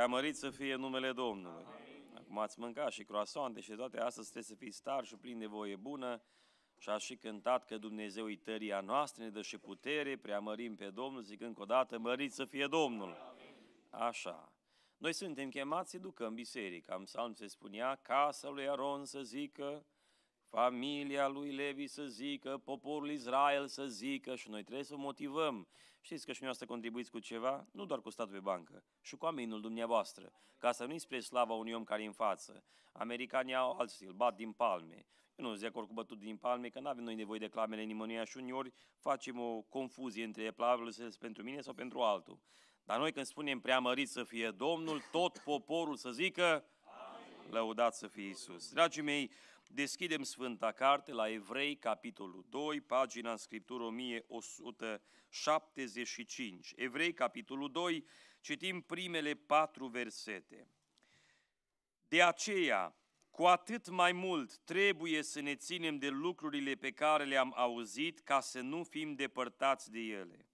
Ca mărit să fie numele Domnului. Amin. Acum ați mâncat și croasoante și toate astea, trebuie să fiți tari și plini de voie bună. Și ați și cântat că Dumnezeu e tăria noastră, ne dă și putere, preamărim pe Domnul, zic încă o dată, mărit să fie Domnul. Amin. Așa. Noi suntem chemați să ducăm în biserică. În psalm se spunea, casa lui Aron să zică, familia lui Levi să zică, poporul Israel să zică și noi trebuie să motivăm Știți că și noi să contribuiți cu ceva, nu doar cu statul pe bancă, și cu aminul dumneavoastră, ca să nu-i spre slava unui om care în față. Americanii au alt stil, bat din palme. Eu nu sunt de acord cu bătut din palme, că nu avem noi nevoie de clamele nimănuia și uneori facem o confuzie între plavele pentru mine sau pentru altul. Dar noi când spunem preamărit să fie Domnul, tot poporul să zică, Amin. lăudat să fie Isus. Dragii mei, Deschidem Sfânta Carte la Evrei, capitolul 2, pagina în Scriptură 1175. Evrei, capitolul 2, citim primele patru versete. De aceea, cu atât mai mult trebuie să ne ținem de lucrurile pe care le-am auzit ca să nu fim depărtați de ele.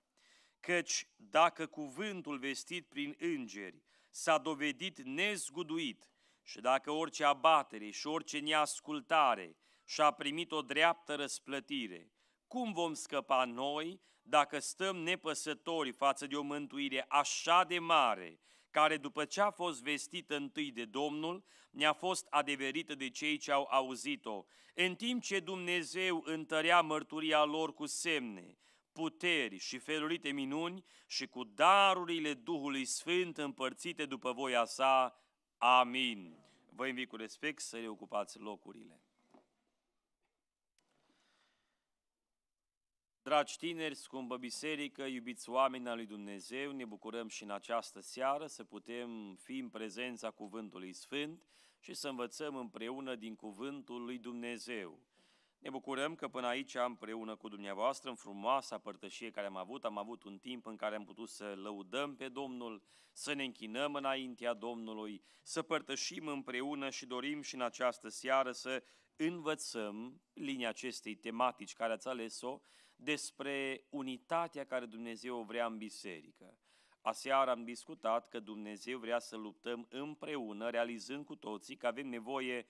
Căci dacă cuvântul vestit prin îngeri s-a dovedit nezguduit, și dacă orice abatere și orice neascultare și-a primit o dreaptă răsplătire, cum vom scăpa noi dacă stăm nepăsători față de o mântuire așa de mare, care după ce a fost vestită întâi de Domnul, ne-a fost adeverită de cei ce au auzit-o, în timp ce Dumnezeu întărea mărturia lor cu semne, puteri și felurite minuni și cu darurile Duhului Sfânt împărțite după voia sa, Amin. Vă invit cu respect să le ocupați locurile. Dragi tineri, scumpă biserică, iubiți oameni al lui Dumnezeu, ne bucurăm și în această seară să putem fi în prezența Cuvântului Sfânt și să învățăm împreună din Cuvântul lui Dumnezeu. Ne bucurăm că până aici, împreună cu dumneavoastră, în frumoasa părtășie care am avut, am avut un timp în care am putut să lăudăm pe Domnul, să ne închinăm înaintea Domnului, să părtășim împreună și dorim și în această seară să învățăm linia acestei tematici care ați ales-o despre unitatea care Dumnezeu vrea în biserică. Aseară am discutat că Dumnezeu vrea să luptăm împreună, realizând cu toții că avem nevoie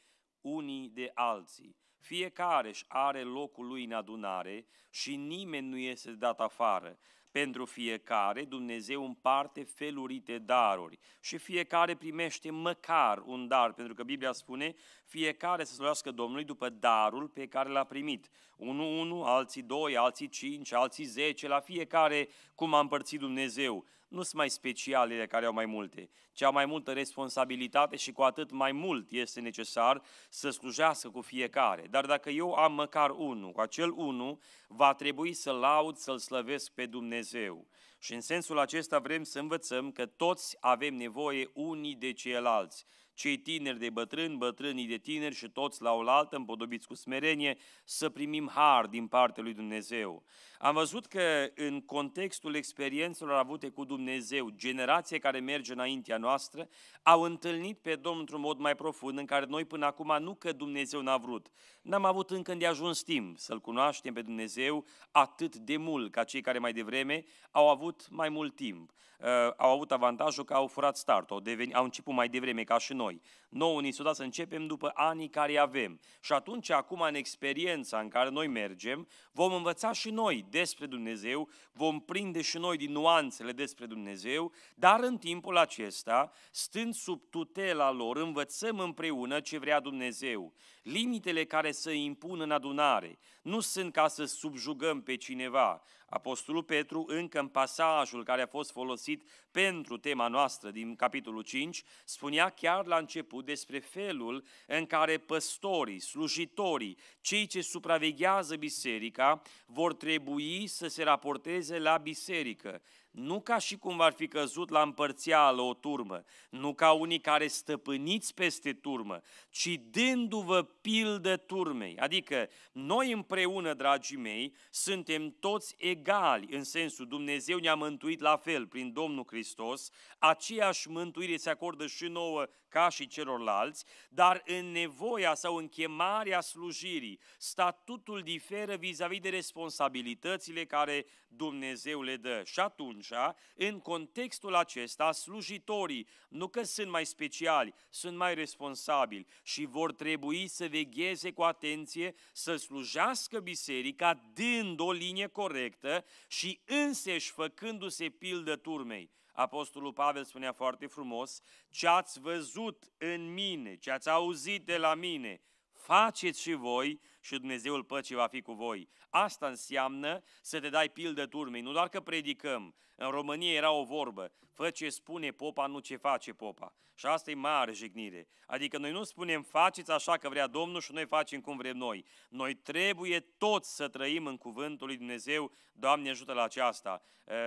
unii de alții. Fiecare își are locul lui în adunare și nimeni nu este dat afară. Pentru fiecare Dumnezeu împarte felurite daruri și fiecare primește măcar un dar, pentru că Biblia spune fiecare să slujească Domnului după darul pe care l-a primit. Unul, unul, alții doi, alții cinci, alții zece, la fiecare cum a împărțit Dumnezeu nu sunt mai specialele care au mai multe, ci au mai multă responsabilitate și cu atât mai mult este necesar să slujească cu fiecare. Dar dacă eu am măcar unul, cu acel unul va trebui să laud, să-L slăvesc pe Dumnezeu. Și în sensul acesta vrem să învățăm că toți avem nevoie unii de ceilalți cei tineri de bătrâni, bătrânii de tineri și toți la oaltă, împodobiți cu smerenie, să primim har din partea lui Dumnezeu. Am văzut că în contextul experiențelor avute cu Dumnezeu, generația care merge înaintea noastră, au întâlnit pe Domnul într-un mod mai profund, în care noi până acum nu că Dumnezeu n-a vrut, n-am avut încă de ajuns timp să-L cunoaștem pe Dumnezeu atât de mult ca cei care mai devreme au avut mai mult timp. Uh, au avut avantajul că au furat startul, au, deveni, au început mai devreme ca și noi noi. Nouă ni s-o dat să începem după anii care avem. Și atunci, acum, în experiența în care noi mergem, vom învăța și noi despre Dumnezeu, vom prinde și noi din nuanțele despre Dumnezeu, dar în timpul acesta, stând sub tutela lor, învățăm împreună ce vrea Dumnezeu. Limitele care se impun în adunare nu sunt ca să subjugăm pe cineva, Apostolul Petru, încă în pasajul care a fost folosit pentru tema noastră din capitolul 5, spunea chiar la început despre felul în care păstorii, slujitorii, cei ce supraveghează biserica, vor trebui să se raporteze la biserică, nu ca și cum ar fi căzut la împărțială o turmă, nu ca unii care stăpâniți peste turmă, ci dându-vă pildă turmei. Adică noi împreună, dragii mei, suntem toți egali, în sensul Dumnezeu ne-a mântuit la fel prin Domnul Hristos, aceeași mântuire se acordă și nouă ca și celorlalți, dar în nevoia sau în chemarea slujirii, statutul diferă vis-a-vis de responsabilitățile care Dumnezeu le dă. Și atunci, în contextul acesta, slujitorii, nu că sunt mai speciali, sunt mai responsabili și vor trebui să vegheze cu atenție să slujească biserica dând o linie corectă și înseși făcându-se pildă turmei. Apostolul Pavel spunea foarte frumos, ce ați văzut în mine, ce ați auzit de la mine, faceți și voi și Dumnezeul păcii va fi cu voi. Asta înseamnă să te dai pildă turmei, nu doar că predicăm. În România era o vorbă, fă ce spune popa, nu ce face popa. Și asta e mare jignire. Adică noi nu spunem faceți așa că vrea Domnul și noi facem cum vrem noi. Noi trebuie toți să trăim în cuvântul lui Dumnezeu. Doamne ajută la aceasta.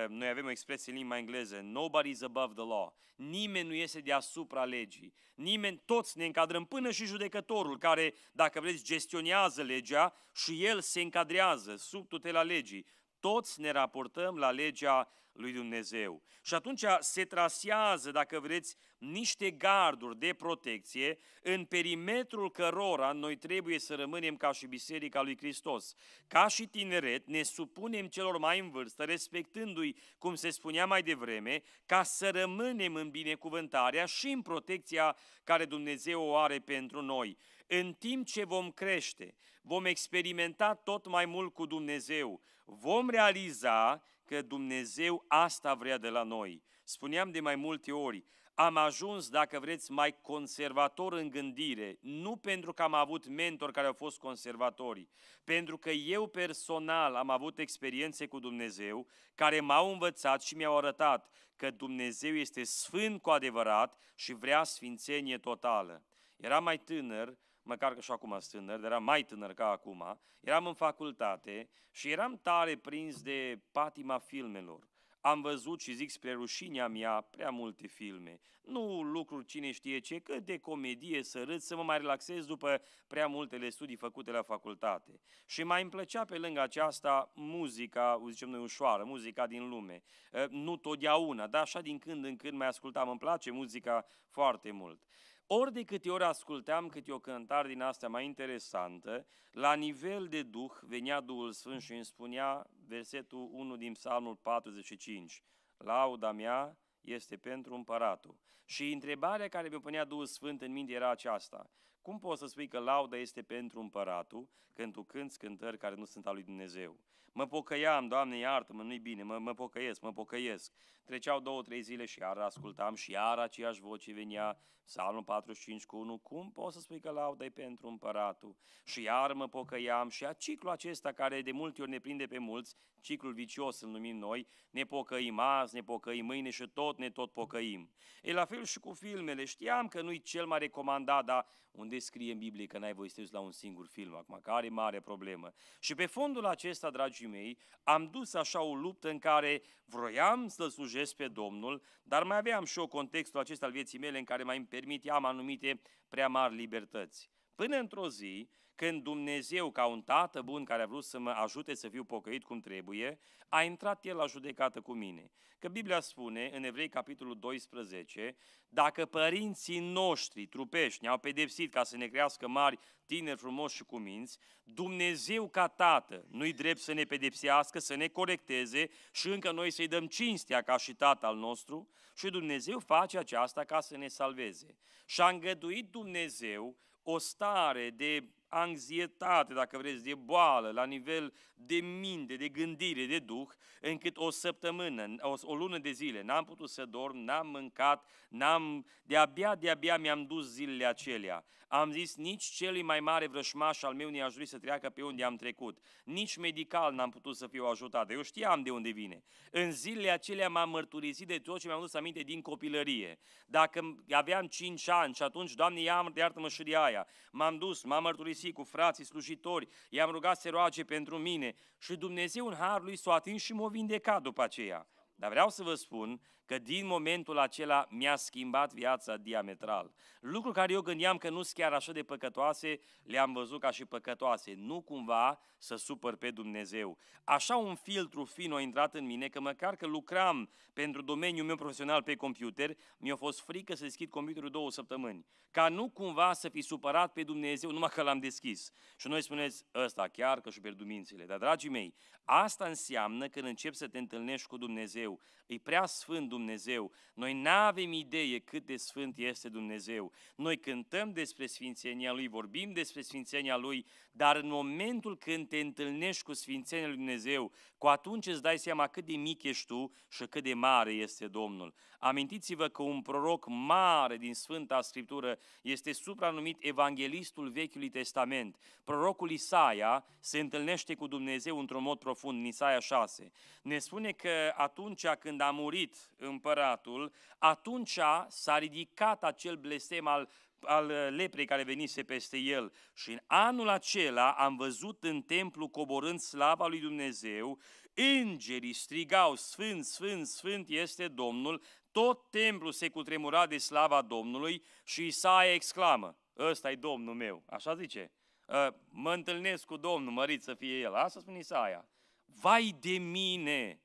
Noi avem o expresie în limba engleză, Nobody is above the law. Nimeni nu iese deasupra legii. Nimeni, toți ne încadrăm până și judecătorul care, dacă vreți, gestionează legea și el se încadrează sub tutela legii. Toți ne raportăm la legea lui Dumnezeu. Și atunci se trasează, dacă vreți, niște garduri de protecție în perimetrul cărora noi trebuie să rămânem ca și Biserica lui Hristos. Ca și tineret ne supunem celor mai în vârstă, respectându-i, cum se spunea mai devreme, ca să rămânem în binecuvântarea și în protecția care Dumnezeu o are pentru noi. În timp ce vom crește, vom experimenta tot mai mult cu Dumnezeu, vom realiza că Dumnezeu asta vrea de la noi. Spuneam de mai multe ori, am ajuns, dacă vreți, mai conservator în gândire, nu pentru că am avut mentori care au fost conservatori, pentru că eu personal am avut experiențe cu Dumnezeu care m-au învățat și mi-au arătat că Dumnezeu este sfânt cu adevărat și vrea sfințenie totală. Era mai tânăr măcar că și acum sunt tânăr, dar eram mai tânăr ca acum, eram în facultate și eram tare prins de patima filmelor. Am văzut și zic spre rușinea mea prea multe filme. Nu lucruri cine știe ce, cât de comedie să râd, să mă mai relaxez după prea multele studii făcute la facultate. Și mai îmi plăcea pe lângă aceasta muzica, zicem noi ușoară, muzica din lume. Ă, nu totdeauna, dar așa din când în când mai ascultam, îmi place muzica foarte mult. Ori de câte ori asculteam câte o cântare din asta mai interesantă, la nivel de Duh venea Duhul Sfânt și îmi spunea versetul 1 din Psalmul 45, Lauda mea este pentru împăratul. Și întrebarea care mi-o punea Duhul Sfânt în minte era aceasta. Cum poți să spui că lauda este pentru împăratul când tu cânti cântări care nu sunt al lui Dumnezeu? Mă pocăiam, Doamne iartă-mă, nu-i bine, mă, mă pocăiesc, mă pocăiesc. Treceau două, trei zile și iar ascultam și iar aceeași voce venea, psalmul 45 cu 1, cum poți să spui că lauda pentru împăratul? Și iar mă pocăiam și a ciclul acesta care de multe ori ne prinde pe mulți, ciclul vicios îl numim noi, ne pocăim azi, ne pocăim mâine și tot ne tot pocăim. E la fel și cu filmele, știam că nu-i cel mai recomandat, dar unde scrie în Biblie că n-ai voie să la un singur film, acum care e mare problemă. Și pe fondul acesta, dragi dragii mei, am dus așa o luptă în care vroiam să slujesc pe Domnul, dar mai aveam și eu contextul acesta al vieții mele în care mai îmi permiteam anumite prea mari libertăți. Până într-o zi când Dumnezeu, ca un tată bun care a vrut să mă ajute să fiu pocăit cum trebuie, a intrat el la judecată cu mine. Că Biblia spune în Evrei capitolul 12, dacă părinții noștri trupești ne-au pedepsit ca să ne crească mari, tineri, frumoși și cuminți, Dumnezeu ca tată nu-i drept să ne pedepsească, să ne corecteze și încă noi să-i dăm cinstea ca și tată al nostru și Dumnezeu face aceasta ca să ne salveze. Și a îngăduit Dumnezeu o stare de anxietate, dacă vreți, de boală, la nivel de minte, de gândire, de duh, încât o săptămână, o, o lună de zile n-am putut să dorm, n-am mâncat, n-am, de-abia, de-abia mi-am dus zilele acelea. Am zis, nici celui mai mare vrășmaș al meu ne-aș să treacă pe unde am trecut. Nici medical n-am putut să fiu ajutat, eu știam de unde vine. În zilele acelea m-am mărturisit de tot ce mi-am dus aminte din copilărie. Dacă aveam 5 ani și atunci, Doamne, ia, iartă-mă și de aia, m-am dus, m-am mărturisit mărturisit cu frații slujitori, i-am rugat să roage pentru mine și Dumnezeu în harul lui s-a atins și m-a vindecat după aceea. Dar vreau să vă spun că din momentul acela mi-a schimbat viața diametral. Lucru care eu gândeam că nu sunt chiar așa de păcătoase, le-am văzut ca și păcătoase. Nu cumva să supăr pe Dumnezeu. Așa un filtru fin a intrat în mine că măcar că lucram pentru domeniul meu profesional pe computer, mi-a fost frică să deschid computerul două săptămâni. Ca nu cumva să fi supărat pe Dumnezeu numai că l-am deschis. Și noi spuneți, ăsta chiar că și pierd mințile. Dar dragii mei, asta înseamnă când încep să te întâlnești cu Dumnezeu. E prea sfânt Dumnezeu Dumnezeu. Noi nu avem idee cât de sfânt este Dumnezeu. Noi cântăm despre sfințenia Lui, vorbim despre sfințenia Lui, dar în momentul când te întâlnești cu sfințenia Lui Dumnezeu, cu atunci îți dai seama cât de mic ești tu și cât de mare este Domnul. Amintiți-vă că un proroc mare din Sfânta Scriptură este supranumit Evanghelistul Vechiului Testament. Prorocul Isaia se întâlnește cu Dumnezeu într-un mod profund, în Isaia 6. Ne spune că atunci când a murit împăratul, atunci s-a ridicat acel blestem al al uh, leprei care venise peste el. Și în anul acela am văzut în templu coborând slava lui Dumnezeu, îngerii strigau, Sfânt, Sfânt, Sfânt este Domnul, tot templul se cutremura de slava Domnului și Isaia exclamă, ăsta e Domnul meu, așa zice, ă, mă întâlnesc cu Domnul, mărit să fie el, asta spune Isaia. Vai de mine,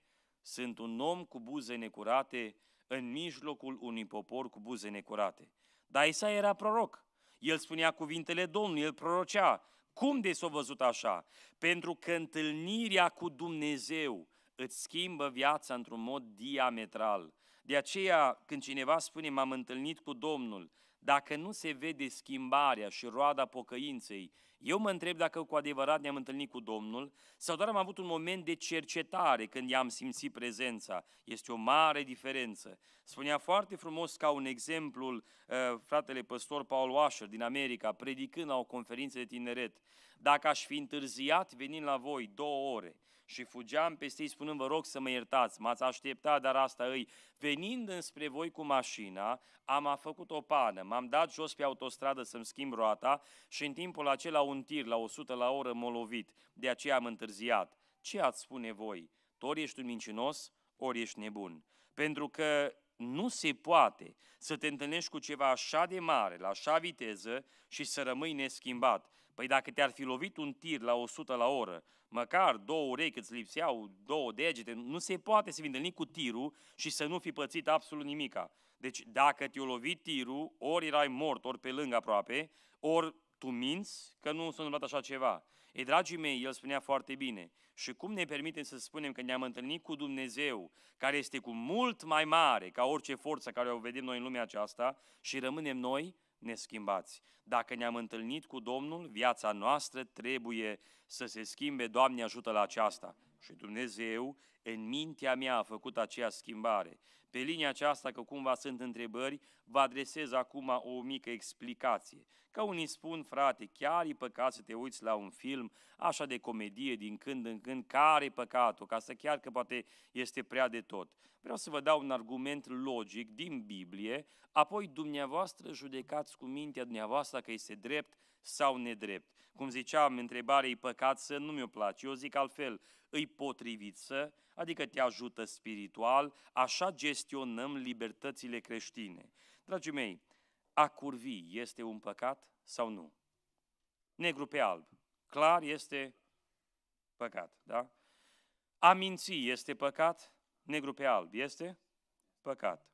sunt un om cu buze necurate în mijlocul unui popor cu buze necurate. Dar Isa era proroc. El spunea cuvintele Domnului, el prorocea. Cum de s-a văzut așa? Pentru că întâlnirea cu Dumnezeu îți schimbă viața într-un mod diametral. De aceea, când cineva spune, m-am întâlnit cu Domnul, dacă nu se vede schimbarea și roada pocăinței, eu mă întreb dacă cu adevărat ne-am întâlnit cu Domnul sau doar am avut un moment de cercetare când i-am simțit prezența. Este o mare diferență. Spunea foarte frumos ca un exemplu uh, fratele păstor Paul Washer din America, predicând la o conferință de tineret. Dacă aș fi întârziat venind la voi două ore, și fugeam peste ei spunând, vă rog să mă iertați, m-ați așteptat, dar asta îi. Venind înspre voi cu mașina, am făcut o pană, m-am dat jos pe autostradă să-mi schimb roata și în timpul acela un tir la 100 la oră m-a lovit, de aceea am întârziat. Ce ați spune voi? Ori ești un mincinos, ori ești nebun. Pentru că nu se poate să te întâlnești cu ceva așa de mare, la așa viteză și să rămâi neschimbat. Păi dacă te-ar fi lovit un tir la 100 la oră, măcar două urechi îți lipseau, două degete, nu se poate să fi cu tirul și să nu fi pățit absolut nimica. Deci dacă te-o lovit tirul, ori erai mort, ori pe lângă aproape, ori tu minți că nu s-a întâmplat așa ceva. E, dragii mei, el spunea foarte bine. Și cum ne permitem să spunem că ne-am întâlnit cu Dumnezeu, care este cu mult mai mare ca orice forță care o vedem noi în lumea aceasta și rămânem noi neschimbați. Dacă ne-am întâlnit cu Domnul, viața noastră trebuie să se schimbe. Doamne, ajută la aceasta! Și Dumnezeu, în mintea mea, a făcut acea schimbare. Pe linia aceasta, că cumva sunt întrebări, vă adresez acum o mică explicație. Că unii spun, frate, chiar e păcat să te uiți la un film așa de comedie din când în când, care e păcatul, ca să chiar că poate este prea de tot. Vreau să vă dau un argument logic din Biblie, apoi dumneavoastră judecați cu mintea dumneavoastră că este drept sau nedrept. Cum ziceam, întrebarea e păcat să nu mi-o place. Eu zic altfel, îi potriviță, adică te ajută spiritual, așa gestionăm libertățile creștine. Dragii mei, a curvi este un păcat sau nu? Negru pe alb. Clar este păcat, da? A minți este păcat? Negru pe alb este păcat.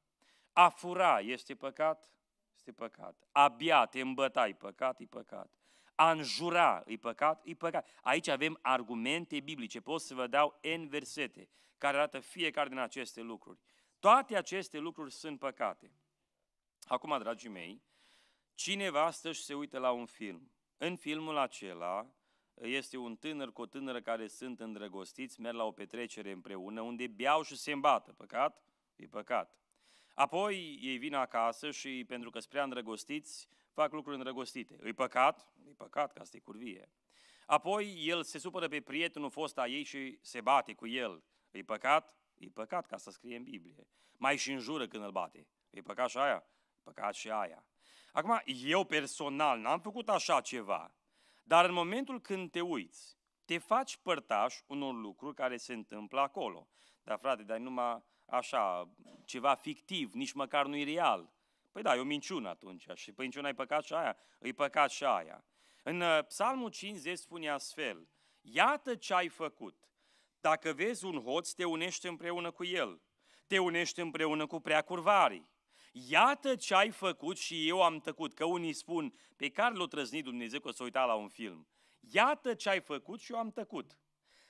A fura este păcat? Este păcat. A Abia te îmbătai păcat, e păcat. A înjura, e păcat? E păcat. Aici avem argumente biblice, pot să vă dau N versete care arată fiecare din aceste lucruri. Toate aceste lucruri sunt păcate. Acum, dragii mei, cineva astăzi se uită la un film. În filmul acela este un tânăr cu o tânără care sunt îndrăgostiți, merg la o petrecere împreună, unde beau și se îmbată. Păcat? E păcat. Apoi ei vin acasă și pentru că spre îndrăgostiți, fac lucruri îndrăgostite. Îi păcat? Îi păcat că asta e curvie. Apoi el se supără pe prietenul fost a ei și se bate cu el. Îi păcat? Îi păcat ca să scrie în Biblie. Mai și înjură când îl bate. Îi păcat și aia? Îi păcat și aia. Acum, eu personal n-am făcut așa ceva, dar în momentul când te uiți, te faci părtaș unor lucruri care se întâmplă acolo. Dar frate, dar numai așa, ceva fictiv, nici măcar nu-i real. Păi da, e o minciună atunci. Și păi minciuna e păcat și aia? Îi păcat și aia. În uh, Psalmul 50 spune astfel, Iată ce ai făcut. Dacă vezi un hoț, te unești împreună cu el. Te unești împreună cu preacurvarii. Iată ce ai făcut și eu am tăcut. Că unii spun, pe care l-a trăznit Dumnezeu că s-a uitat la un film. Iată ce ai făcut și eu am tăcut.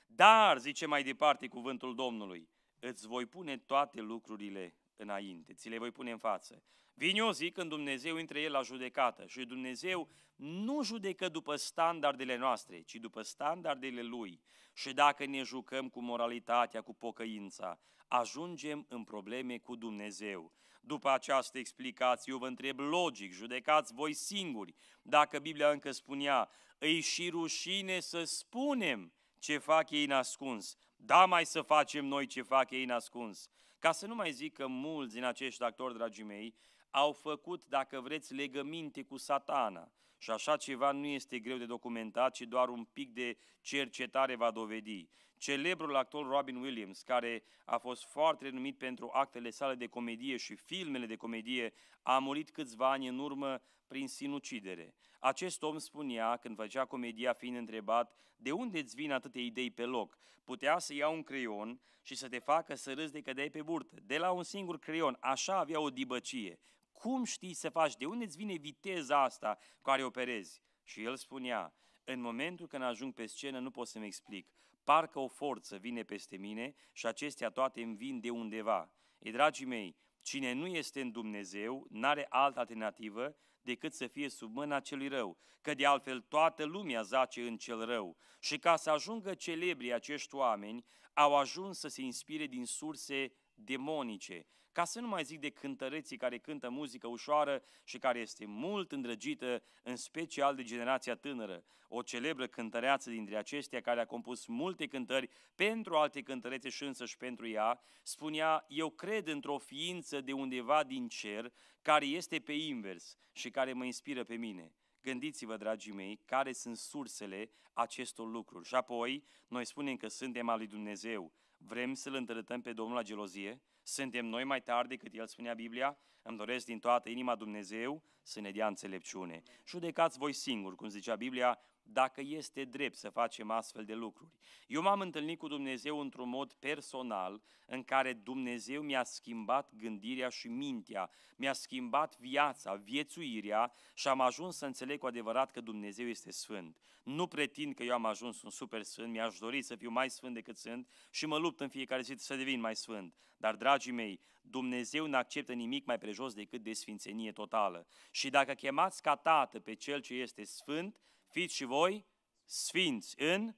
Dar, zice mai departe cuvântul Domnului, îți voi pune toate lucrurile înainte, ți le voi pune în față. Vine o zi când Dumnezeu intre el la judecată și Dumnezeu nu judecă după standardele noastre, ci după standardele Lui. Și dacă ne jucăm cu moralitatea, cu pocăința, ajungem în probleme cu Dumnezeu. După această explicație, eu vă întreb logic, judecați voi singuri, dacă Biblia încă spunea, îi și rușine să spunem ce fac ei nascuns. Da, mai să facem noi ce fac ei nascuns. Ca să nu mai zic că mulți din acești actori, dragii mei, au făcut, dacă vreți, legăminte cu satana și așa ceva nu este greu de documentat, ci doar un pic de cercetare va dovedi. Celebrul actor Robin Williams, care a fost foarte renumit pentru actele sale de comedie și filmele de comedie, a murit câțiva ani în urmă prin sinucidere. Acest om spunea, când făcea comedia fiind întrebat, de unde îți vin atâtea idei pe loc? Putea să ia un creion și să te facă să râzi de cădeai pe burtă, de la un singur creion, așa avea o dibăcie cum știi să faci, de unde îți vine viteza asta cu care operezi? Și el spunea, în momentul când ajung pe scenă nu pot să-mi explic, parcă o forță vine peste mine și acestea toate îmi vin de undeva. Ei, dragii mei, Cine nu este în Dumnezeu, n-are altă alternativă decât să fie sub mâna celui rău, că de altfel toată lumea zace în cel rău. Și ca să ajungă celebrii acești oameni, au ajuns să se inspire din surse demonice, ca să nu mai zic de cântăreții care cântă muzică ușoară și care este mult îndrăgită, în special de generația tânără. O celebră cântăreață dintre acestea, care a compus multe cântări pentru alte cântărețe și însă și pentru ea, spunea, eu cred într-o ființă de undeva din cer, care este pe invers și care mă inspiră pe mine. Gândiți-vă, dragii mei, care sunt sursele acestor lucruri. Și apoi, noi spunem că suntem al lui Dumnezeu, vrem să-L întărătăm pe Domnul la gelozie, suntem noi mai tari decât El spunea Biblia, îmi doresc din toată inima Dumnezeu să ne dea înțelepciune. Judecați voi singuri, cum zicea Biblia, dacă este drept să facem astfel de lucruri. Eu m-am întâlnit cu Dumnezeu într-un mod personal în care Dumnezeu mi-a schimbat gândirea și mintea, mi-a schimbat viața, viețuirea și am ajuns să înțeleg cu adevărat că Dumnezeu este sfânt. Nu pretind că eu am ajuns un super sfânt, mi-aș dori să fiu mai sfânt decât sunt și mă lupt în fiecare zi să devin mai sfânt. Dar, dragii mei, Dumnezeu nu acceptă nimic mai prejos decât desfințenie totală. Și dacă chemați ca tată pe cel ce este sfânt, fiți și voi sfinți în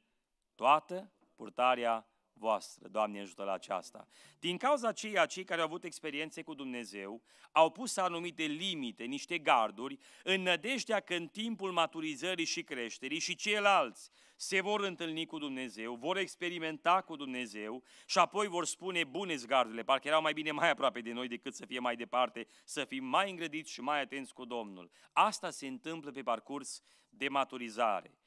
toată purtarea voastră, Doamne ajută la aceasta. Din cauza aceea, cei care au avut experiențe cu Dumnezeu au pus anumite limite, niște garduri, în nădejdea că în timpul maturizării și creșterii și ceilalți se vor întâlni cu Dumnezeu, vor experimenta cu Dumnezeu și apoi vor spune bune zgardurile, parcă erau mai bine mai aproape de noi decât să fie mai departe, să fim mai îngrădiți și mai atenți cu Domnul. Asta se întâmplă pe parcurs de maturizare.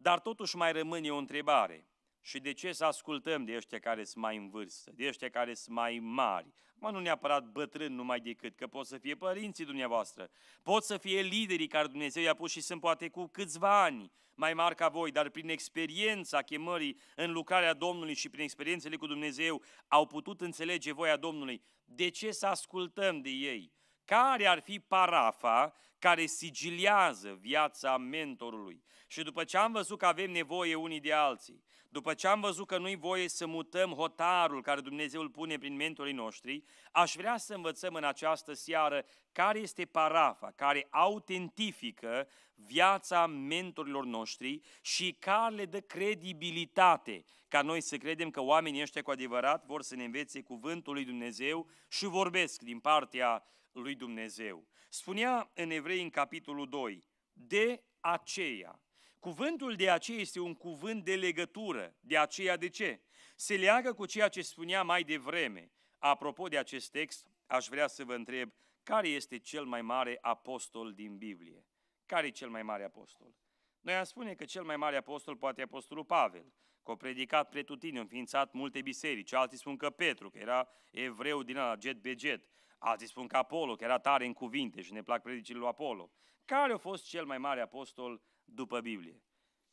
Dar totuși mai rămâne o întrebare și de ce să ascultăm de ăștia care sunt mai în vârstă, de ăștia care sunt mai mari? Mă, nu neapărat bătrân numai decât, că pot să fie părinții dumneavoastră, pot să fie liderii care Dumnezeu i-a pus și sunt poate cu câțiva ani mai mari ca voi, dar prin experiența chemării în lucrarea Domnului și prin experiențele cu Dumnezeu au putut înțelege voia Domnului. De ce să ascultăm de ei? Care ar fi parafa care sigiliază viața mentorului. Și după ce am văzut că avem nevoie unii de alții, după ce am văzut că nu-i voie să mutăm hotarul care Dumnezeu îl pune prin mentorii noștri, aș vrea să învățăm în această seară care este parafa, care autentifică viața mentorilor noștri și care le dă credibilitate, ca noi să credem că oamenii ăștia cu adevărat vor să ne învețe cuvântul lui Dumnezeu și vorbesc din partea lui Dumnezeu. Spunea în Evrei în capitolul 2, de aceea. Cuvântul de aceea este un cuvânt de legătură. De aceea de ce? Se leagă cu ceea ce spunea mai devreme. Apropo de acest text, aș vrea să vă întreb, care este cel mai mare apostol din Biblie? Care e cel mai mare apostol? Noi am spune că cel mai mare apostol poate apostolul Pavel, că a predicat pretutine, înființat multe biserici. Alții spun că Petru, că era evreu din ala, jet beget. Alții spun că Apollo, că era tare în cuvinte și ne plac predicile lui Apollo. Care a fost cel mai mare apostol după Biblie?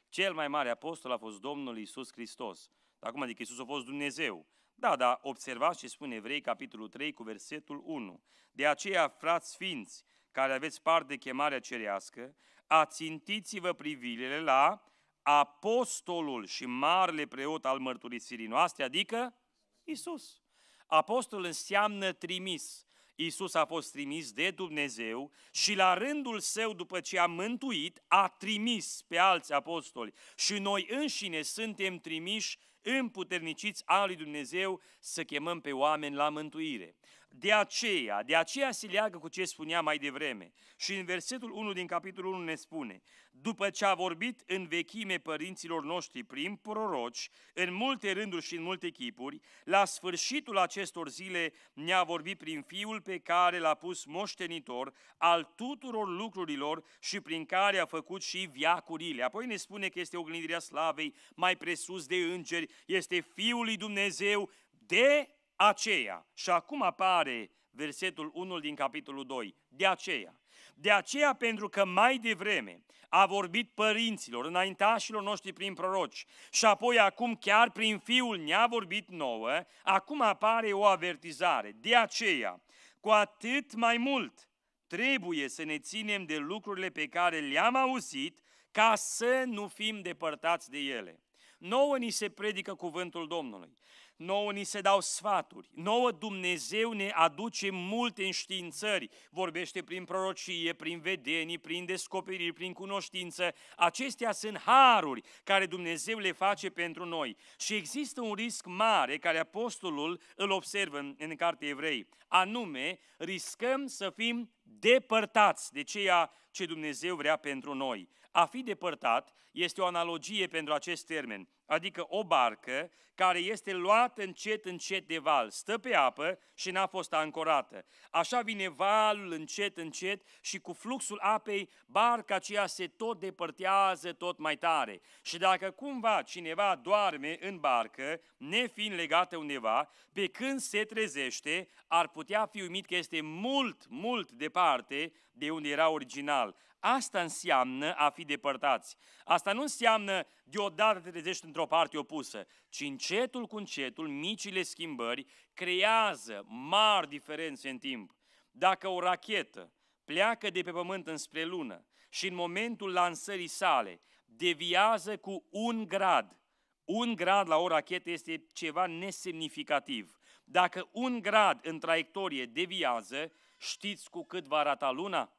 Cel mai mare apostol a fost Domnul Isus Hristos. Acum, adică Isus a fost Dumnezeu. Da, dar observați ce spune Evrei, capitolul 3, cu versetul 1. De aceea, frați sfinți, care aveți parte de chemarea cerească, ațintiți-vă privirile la apostolul și marele preot al mărturisirii noastre, adică Isus. Apostol înseamnă trimis. Isus a fost trimis de Dumnezeu și la rândul său, după ce a mântuit, a trimis pe alți apostoli. Și noi înșine suntem trimiși împuterniciți al lui Dumnezeu să chemăm pe oameni la mântuire. De aceea, de aceea se leagă cu ce spunea mai devreme. Și în versetul 1 din capitolul 1 ne spune, după ce a vorbit în vechime părinților noștri prin proroci, în multe rânduri și în multe chipuri, la sfârșitul acestor zile ne-a vorbit prin Fiul pe care l-a pus moștenitor al tuturor lucrurilor și prin care a făcut și viacurile. Apoi ne spune că este oglindirea slavei, mai presus de îngeri, este Fiul lui Dumnezeu de aceea, și acum apare versetul 1 din capitolul 2, de aceea. De aceea, pentru că mai devreme a vorbit părinților, înaintașilor noștri prin proroci și apoi acum chiar prin Fiul ne-a vorbit nouă, acum apare o avertizare. De aceea, cu atât mai mult, trebuie să ne ținem de lucrurile pe care le-am auzit ca să nu fim depărtați de ele. Nouă ni se predică cuvântul Domnului nouă ni se dau sfaturi, nouă Dumnezeu ne aduce multe înștiințări, vorbește prin prorocie, prin vedenii, prin descoperiri, prin cunoștință. Acestea sunt haruri care Dumnezeu le face pentru noi. Și există un risc mare care apostolul îl observă în, în cartea evrei, anume riscăm să fim depărtați de ceea ce Dumnezeu vrea pentru noi. A fi depărtat este o analogie pentru acest termen adică o barcă, care este luată încet, încet de val, stă pe apă și n-a fost ancorată. Așa vine valul încet, încet și cu fluxul apei, barca aceea se tot depărtează tot mai tare. Și dacă cumva cineva doarme în barcă, nefiind legată undeva, pe când se trezește, ar putea fi uimit că este mult, mult departe de unde era original. Asta înseamnă a fi depărtați. Asta nu înseamnă deodată te trezești într-o parte opusă, ci încetul cu încetul, micile schimbări creează mari diferențe în timp. Dacă o rachetă pleacă de pe pământ înspre lună și în momentul lansării sale deviază cu un grad, un grad la o rachetă este ceva nesemnificativ. Dacă un grad în traiectorie deviază, știți cu cât va rata luna?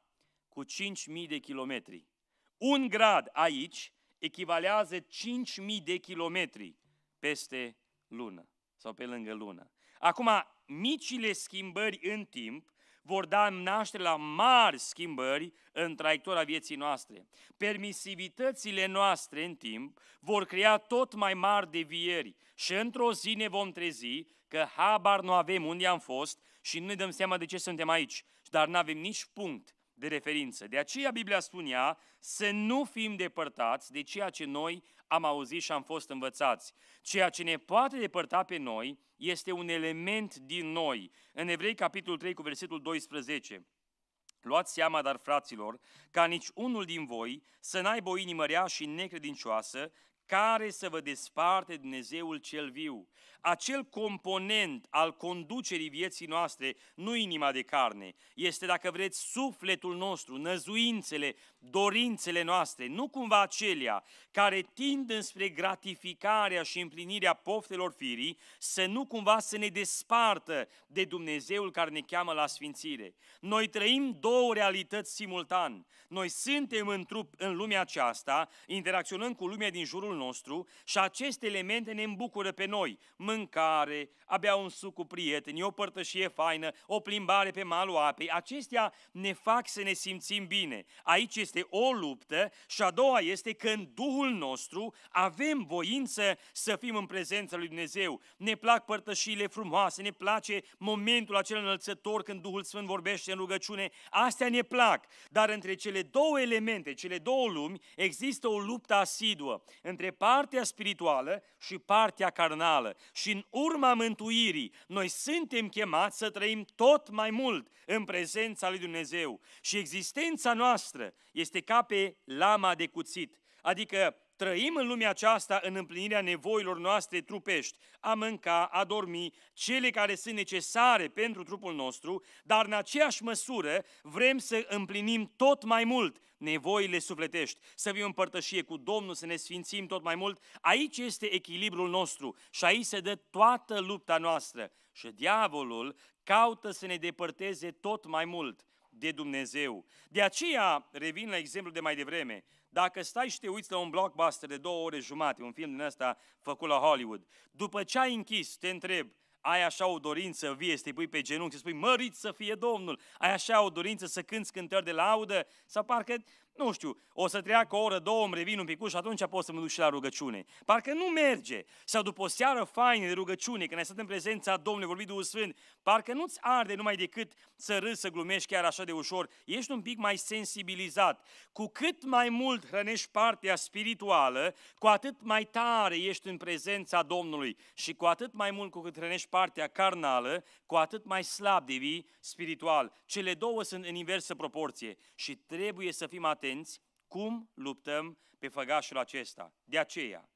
cu 5.000 de kilometri. Un grad aici echivalează 5.000 de kilometri peste lună sau pe lângă lună. Acum, micile schimbări în timp vor da naștere la mari schimbări în traiectoria vieții noastre. Permisivitățile noastre în timp vor crea tot mai mari devieri și într-o zi ne vom trezi că habar nu avem unde am fost și nu ne dăm seama de ce suntem aici, dar nu avem nici punct de referință. De aceea Biblia spunea să nu fim depărtați de ceea ce noi am auzit și am fost învățați. Ceea ce ne poate depărta pe noi este un element din noi. În Evrei, capitolul 3, cu versetul 12. Luați seama, dar fraților, ca nici unul din voi să n-aibă o inimă rea și necredincioasă, care să vă desparte Dumnezeul cel viu. Acel component al conducerii vieții noastre, nu inima de carne, este, dacă vreți, sufletul nostru, năzuințele, dorințele noastre, nu cumva acelea care tind înspre gratificarea și împlinirea poftelor firii, să nu cumva să ne despartă de Dumnezeul care ne cheamă la sfințire. Noi trăim două realități simultan. Noi suntem în trup în lumea aceasta, interacționând cu lumea din jurul nostru și aceste elemente ne îmbucură pe noi. Mâncare, abia un suc cu prieteni, o părtășie faină, o plimbare pe malul apei, acestea ne fac să ne simțim bine. Aici este o luptă și a doua este că în Duhul nostru avem voință să fim în prezența lui Dumnezeu. Ne plac părtășiile frumoase, ne place momentul acel înălțător când Duhul Sfânt vorbește în rugăciune. Astea ne plac, dar între cele două elemente, cele două lumi, există o luptă asiduă între între partea spirituală și partea carnală. Și în urma mântuirii, noi suntem chemați să trăim tot mai mult în prezența lui Dumnezeu. Și existența noastră este ca pe lama de cuțit. Adică Trăim în lumea aceasta în împlinirea nevoilor noastre trupești, a mânca, a dormi, cele care sunt necesare pentru trupul nostru, dar în aceeași măsură vrem să împlinim tot mai mult nevoile sufletești, să fim împărtășie cu Domnul, să ne sfințim tot mai mult. Aici este echilibrul nostru și aici se dă toată lupta noastră. Și diavolul caută să ne depărteze tot mai mult de Dumnezeu. De aceea, revin la exemplu de mai devreme, dacă stai și te uiți la un blockbuster de două ore jumate, un film din ăsta făcut la Hollywood, după ce ai închis, te întreb, ai așa o dorință vie să te pui pe genunchi, să spui mărit să fie Domnul, ai așa o dorință să cânți cântări de laudă, sau parcă nu știu, o să treacă o oră, două, îmi revin un pic și atunci pot să mă duc și la rugăciune. Parcă nu merge. Sau după o seară faină de rugăciune, când ai stat în prezența Domnului, vorbit Duhul Sfânt, parcă nu-ți arde numai decât să râzi, să glumești chiar așa de ușor. Ești un pic mai sensibilizat. Cu cât mai mult hrănești partea spirituală, cu atât mai tare ești în prezența Domnului. Și cu atât mai mult cu cât hrănești partea carnală, cu atât mai slab devii spiritual. Cele două sunt în inversă proporție și trebuie să fim atenți atenți cum luptăm pe făgașul acesta. De aceea,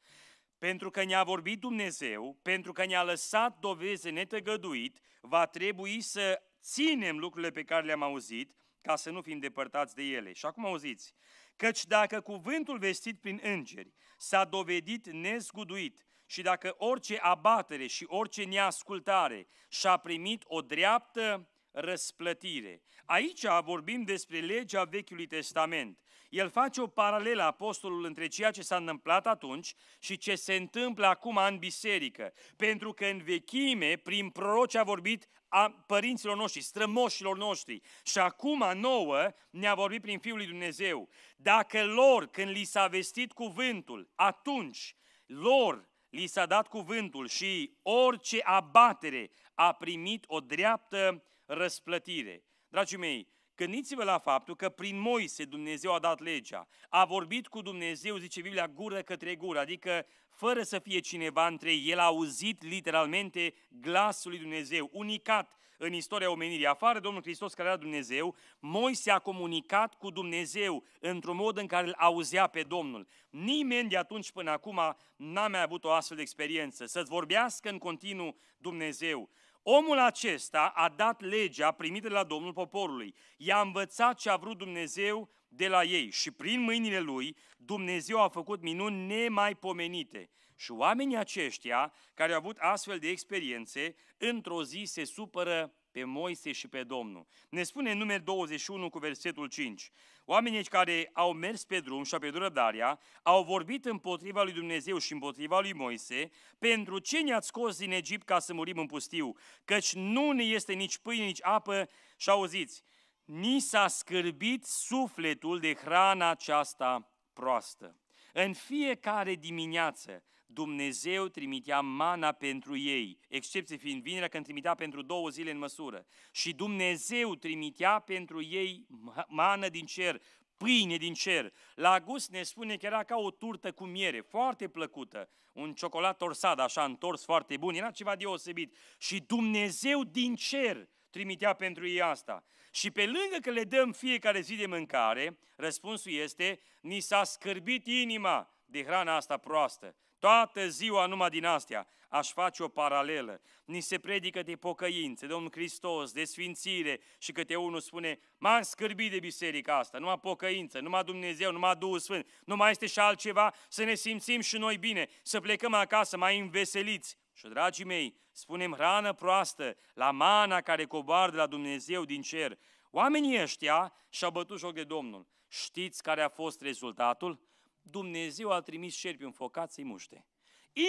pentru că ne-a vorbit Dumnezeu, pentru că ne-a lăsat doveze netăgăduit, va trebui să ținem lucrurile pe care le-am auzit, ca să nu fim depărtați de ele. Și acum auziți, căci dacă cuvântul vestit prin îngeri s-a dovedit nezguduit și dacă orice abatere și orice neascultare și-a primit o dreaptă răsplătire. Aici vorbim despre legea Vechiului Testament. El face o paralelă, apostolul, între ceea ce s-a întâmplat atunci și ce se întâmplă acum în biserică. Pentru că în vechime, prin proroce a vorbit a părinților noștri, strămoșilor noștri. Și acum nouă ne-a vorbit prin Fiul lui Dumnezeu. Dacă lor, când li s-a vestit cuvântul, atunci lor li s-a dat cuvântul și orice abatere a primit o dreaptă răsplătire. Dragii mei, Gândiți-vă la faptul că prin Moise Dumnezeu a dat legea. A vorbit cu Dumnezeu, zice Biblia, gură către gură, adică fără să fie cineva între ei, el a auzit literalmente glasul lui Dumnezeu, unicat în istoria omenirii. Afară Domnul Hristos care era Dumnezeu, Moise a comunicat cu Dumnezeu într-un mod în care îl auzea pe Domnul. Nimeni de atunci până acum n-a mai avut o astfel de experiență, să-ți vorbească în continuu Dumnezeu. Omul acesta a dat legea primită de la Domnul poporului. I-a învățat ce a vrut Dumnezeu de la ei și prin mâinile lui Dumnezeu a făcut minuni nemaipomenite. Și oamenii aceștia care au avut astfel de experiențe, într-o zi se supără pe Moise și pe Domnul. Ne spune în numeri 21 cu versetul 5. Oamenii care au mers pe drum și pe răbdarea, au vorbit împotriva lui Dumnezeu și împotriva lui Moise, pentru ce ne-ați scos din Egipt ca să murim în pustiu? Căci nu ne este nici pâine, nici apă și auziți, ni s-a scârbit sufletul de hrana aceasta proastă. În fiecare dimineață Dumnezeu trimitea mana pentru ei, excepție fiind vinerea când trimitea pentru două zile în măsură. Și Dumnezeu trimitea pentru ei mană din cer, pâine din cer. La gust ne spune că era ca o turtă cu miere, foarte plăcută, un ciocolat torsat, așa întors, foarte bun, era ceva deosebit. Și Dumnezeu din cer trimitea pentru ei asta. Și pe lângă că le dăm fiecare zi de mâncare, răspunsul este, ni s-a scârbit inima de hrana asta proastă. Toată ziua numai din astea. Aș face o paralelă. Ni se predică de pocăințe, Domnul Hristos, de sfințire și câte unul spune, m-am scârbit de biserica asta, numai pocăință, numai Dumnezeu, numai Duhul Sfânt, nu mai este și altceva, să ne simțim și noi bine, să plecăm acasă mai înveseliți. Și, dragii mei, spunem hrană proastă la mana care coboară de la Dumnezeu din cer. Oamenii ăștia și-au bătut joc de Domnul. Știți care a fost rezultatul? Dumnezeu a trimis șerpi focat să-i muște.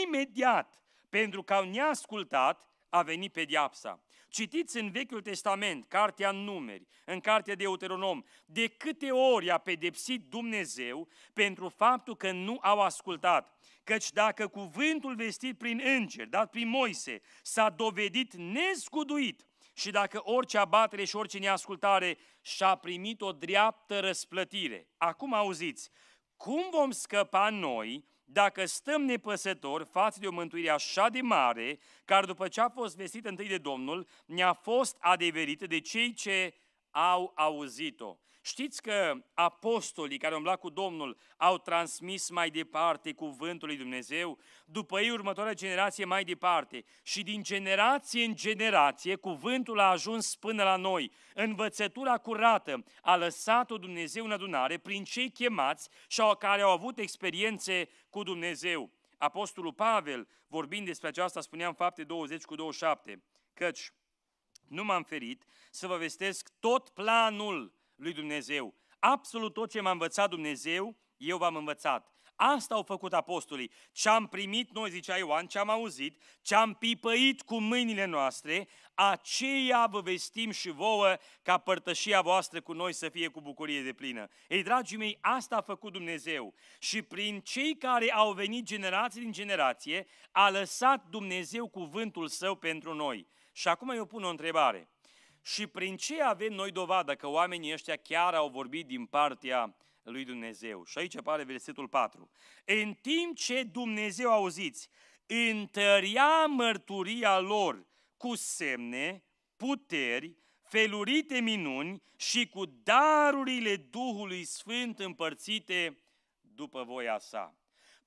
Imediat, pentru că au neascultat, a venit pediapsa. Citiți în Vechiul Testament, cartea Numeri, în cartea Deuteronom, de câte ori a pedepsit Dumnezeu pentru faptul că nu au ascultat. Căci dacă cuvântul vestit prin înger, dat prin Moise, s-a dovedit nescuduit, și dacă orice abatere și orice neascultare și-a primit o dreaptă răsplătire. Acum auziți, cum vom scăpa noi dacă stăm nepăsători față de o mântuire așa de mare, care după ce a fost vestită întâi de Domnul, ne-a fost adeverită de cei ce au auzit-o. Știți că apostolii care umbla cu Domnul au transmis mai departe cuvântul lui Dumnezeu, după ei următoarea generație mai departe și din generație în generație cuvântul a ajuns până la noi. Învățătura curată a lăsat-o Dumnezeu în adunare prin cei chemați și care au avut experiențe cu Dumnezeu. Apostolul Pavel, vorbind despre aceasta, spunea în fapte 20 cu 27, căci nu m-am ferit să vă vestesc tot planul lui Dumnezeu. Absolut tot ce m-a învățat Dumnezeu, eu v-am învățat. Asta au făcut apostolii. Ce am primit noi, zicea Ioan, ce am auzit, ce am pipăit cu mâinile noastre, aceea vă vestim și vouă ca părtășia voastră cu noi să fie cu bucurie de plină. Ei, dragii mei, asta a făcut Dumnezeu. Și prin cei care au venit generație din generație, a lăsat Dumnezeu cuvântul său pentru noi. Și acum eu pun o întrebare. Și prin ce avem noi dovadă că oamenii ăștia chiar au vorbit din partea lui Dumnezeu? Și aici apare versetul 4. În timp ce Dumnezeu, auziți, întărea mărturia lor cu semne, puteri, felurite minuni și cu darurile Duhului Sfânt împărțite după voia sa.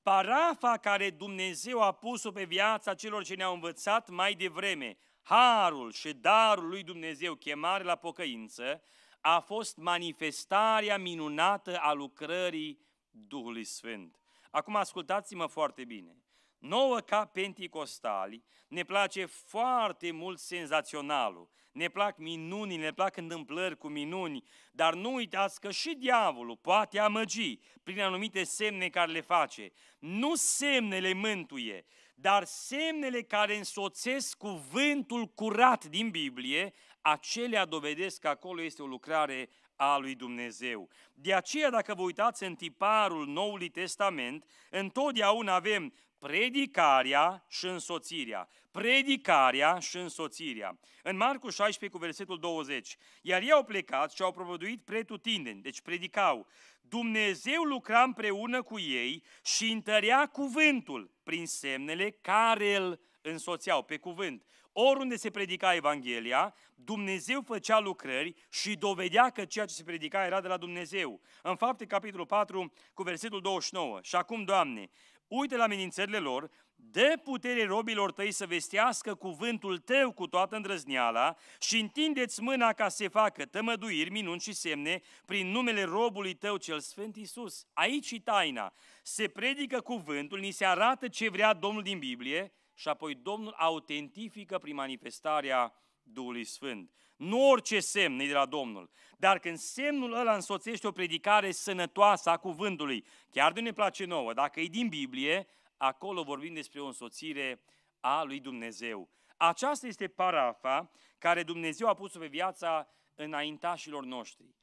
Parafa care Dumnezeu a pus-o pe viața celor ce ne-au învățat mai devreme harul și darul lui Dumnezeu, chemare la pocăință, a fost manifestarea minunată a lucrării Duhului Sfânt. Acum ascultați-mă foarte bine. Nouă ca penticostali ne place foarte mult senzaționalul, ne plac minuni, ne plac întâmplări cu minuni, dar nu uitați că și diavolul poate amăgi prin anumite semne care le face. Nu semnele mântuie, dar semnele care însoțesc cuvântul curat din Biblie, acelea dovedesc că acolo este o lucrare a lui Dumnezeu. De aceea, dacă vă uitați în tiparul Noului Testament, întotdeauna avem predicarea și însoțirea. Predicarea și însoțirea. În Marcu 16 cu versetul 20. Iar ei au plecat și au provăduit pretutindeni, deci predicau. Dumnezeu lucra împreună cu ei și întărea cuvântul prin semnele care îl însoțeau pe cuvânt. Oriunde se predica Evanghelia, Dumnezeu făcea lucrări și dovedea că ceea ce se predica era de la Dumnezeu. În fapte, capitolul 4, cu versetul 29. Și acum, Doamne, uite la amenințările lor, de putere robilor tăi să vestească cuvântul tău cu toată îndrăzneala și întindeți mâna ca să se facă tămăduiri, minuni și semne prin numele robului tău cel sfânt Isus. Aici e taina. Se predică cuvântul, ni se arată ce vrea Domnul din Biblie și apoi Domnul autentifică prin manifestarea Duhului Sfânt. Nu orice semn e de la Domnul, dar când semnul ăla însoțește o predicare sănătoasă a cuvântului, chiar de ne place nouă, dacă e din Biblie, acolo vorbim despre o însoțire a lui Dumnezeu. Aceasta este parafa care Dumnezeu a pus-o pe viața înaintașilor noștri.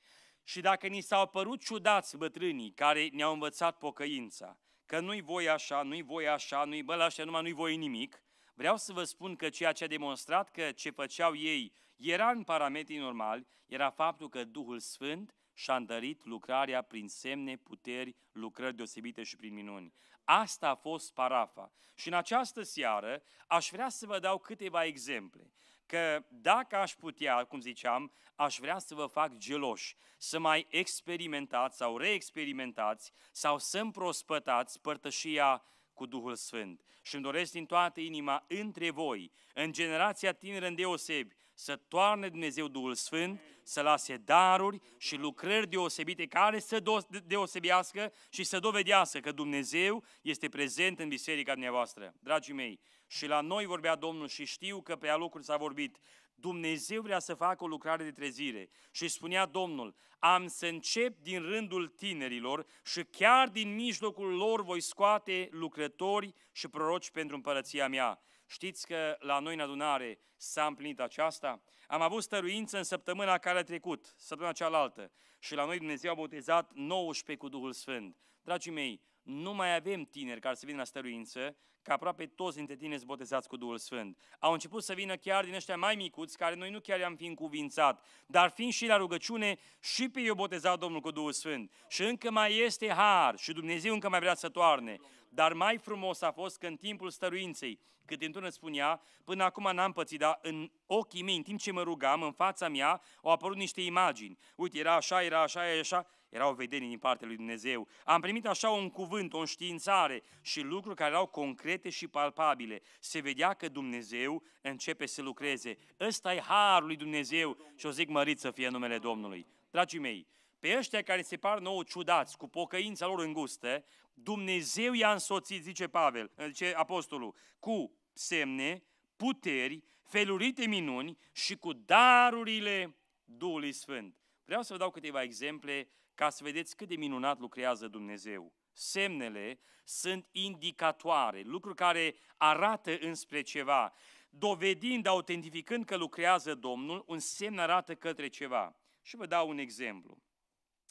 Și dacă ni s-au părut ciudați bătrânii care ne-au învățat pocăința, că nu-i voi așa, nu-i voi așa, nu-i bă, așa, numai nu-i voi nimic, vreau să vă spun că ceea ce a demonstrat că ce făceau ei era în parametrii normali, era faptul că Duhul Sfânt și-a întărit lucrarea prin semne, puteri, lucrări deosebite și prin minuni. Asta a fost parafa. Și în această seară aș vrea să vă dau câteva exemple că dacă aș putea, cum ziceam, aș vrea să vă fac geloși, să mai experimentați sau reexperimentați sau să împrospătați părtășia cu Duhul Sfânt. Și îmi doresc din toată inima între voi, în generația tineră îndeosebi, să toarne Dumnezeu Duhul Sfânt, să lase daruri și lucrări deosebite care să deosebească și să dovedească că Dumnezeu este prezent în biserica dumneavoastră. Dragii mei, și la noi vorbea Domnul și știu că pe alocuri s-a vorbit. Dumnezeu vrea să facă o lucrare de trezire și spunea Domnul, am să încep din rândul tinerilor și chiar din mijlocul lor voi scoate lucrători și proroci pentru împărăția mea. Știți că la noi în adunare s-a împlinit aceasta? Am avut stăruință în săptămâna care a trecut, săptămâna cealaltă, și la noi Dumnezeu a botezat 19 cu Duhul Sfânt. Dragii mei, nu mai avem tineri care să vină la stăruință, că aproape toți dintre tine sunt botezați cu Duhul Sfânt. Au început să vină chiar din ăștia mai micuți, care noi nu chiar i-am fi încuvințat, dar fiind și la rugăciune, și pe eu botezat Domnul cu Duhul Sfânt. Și încă mai este har și Dumnezeu încă mai vrea să toarne. Dar mai frumos a fost că în timpul stăruinței, cât într spunea, până acum n-am pățit, dar în ochii mei, în timp ce mă rugam, în fața mea, au apărut niște imagini. Uite, era așa, era așa, era așa, erau vedenie din partea lui Dumnezeu. Am primit așa un cuvânt, o științare și lucruri care erau concrete și palpabile. Se vedea că Dumnezeu începe să lucreze. Ăsta e harul lui Dumnezeu și o zic mărit să fie numele Domnului. Dragii mei, pe ăștia care se par nouă ciudați, cu pocăința lor îngustă, Dumnezeu i-a însoțit, zice Pavel, zice apostolul, cu semne, puteri, felurite minuni și cu darurile Duhului Sfânt. Vreau să vă dau câteva exemple ca să vedeți cât de minunat lucrează Dumnezeu. Semnele sunt indicatoare, lucruri care arată înspre ceva. Dovedind, autentificând că lucrează Domnul, un semn arată către ceva. Și vă dau un exemplu.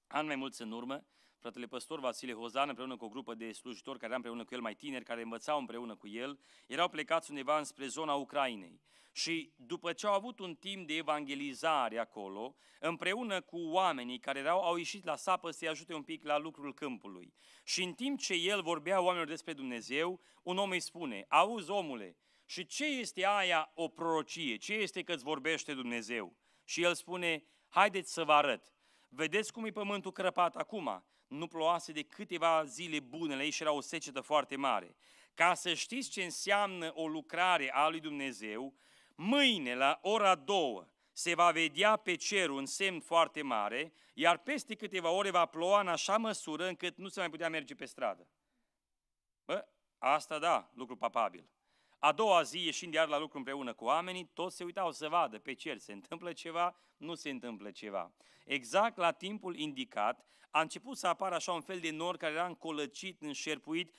An mai mulți în urmă, fratele păstor Vasile Hozan, împreună cu o grupă de slujitori care era împreună cu el mai tineri, care învățau împreună cu el, erau plecați undeva înspre zona Ucrainei. Și după ce au avut un timp de evangelizare acolo, împreună cu oamenii care erau, au ieșit la sapă să-i ajute un pic la lucrul câmpului. Și în timp ce el vorbea oamenilor despre Dumnezeu, un om îi spune, auzi omule, și ce este aia o prorocie? Ce este că îți vorbește Dumnezeu? Și el spune, haideți să vă arăt. Vedeți cum e pământul crăpat acum? nu ploase de câteva zile bune, la ei și era o secetă foarte mare. Ca să știți ce înseamnă o lucrare a lui Dumnezeu, mâine la ora două se va vedea pe cer un semn foarte mare, iar peste câteva ore va ploua în așa măsură încât nu se mai putea merge pe stradă. Bă, asta da, lucru papabil. A doua zi, ieșind iar la lucru împreună cu oamenii, toți se uitau să vadă pe cer, se întâmplă ceva, nu se întâmplă ceva exact la timpul indicat, a început să apară așa un fel de nor care era încolăcit, înșerpuit,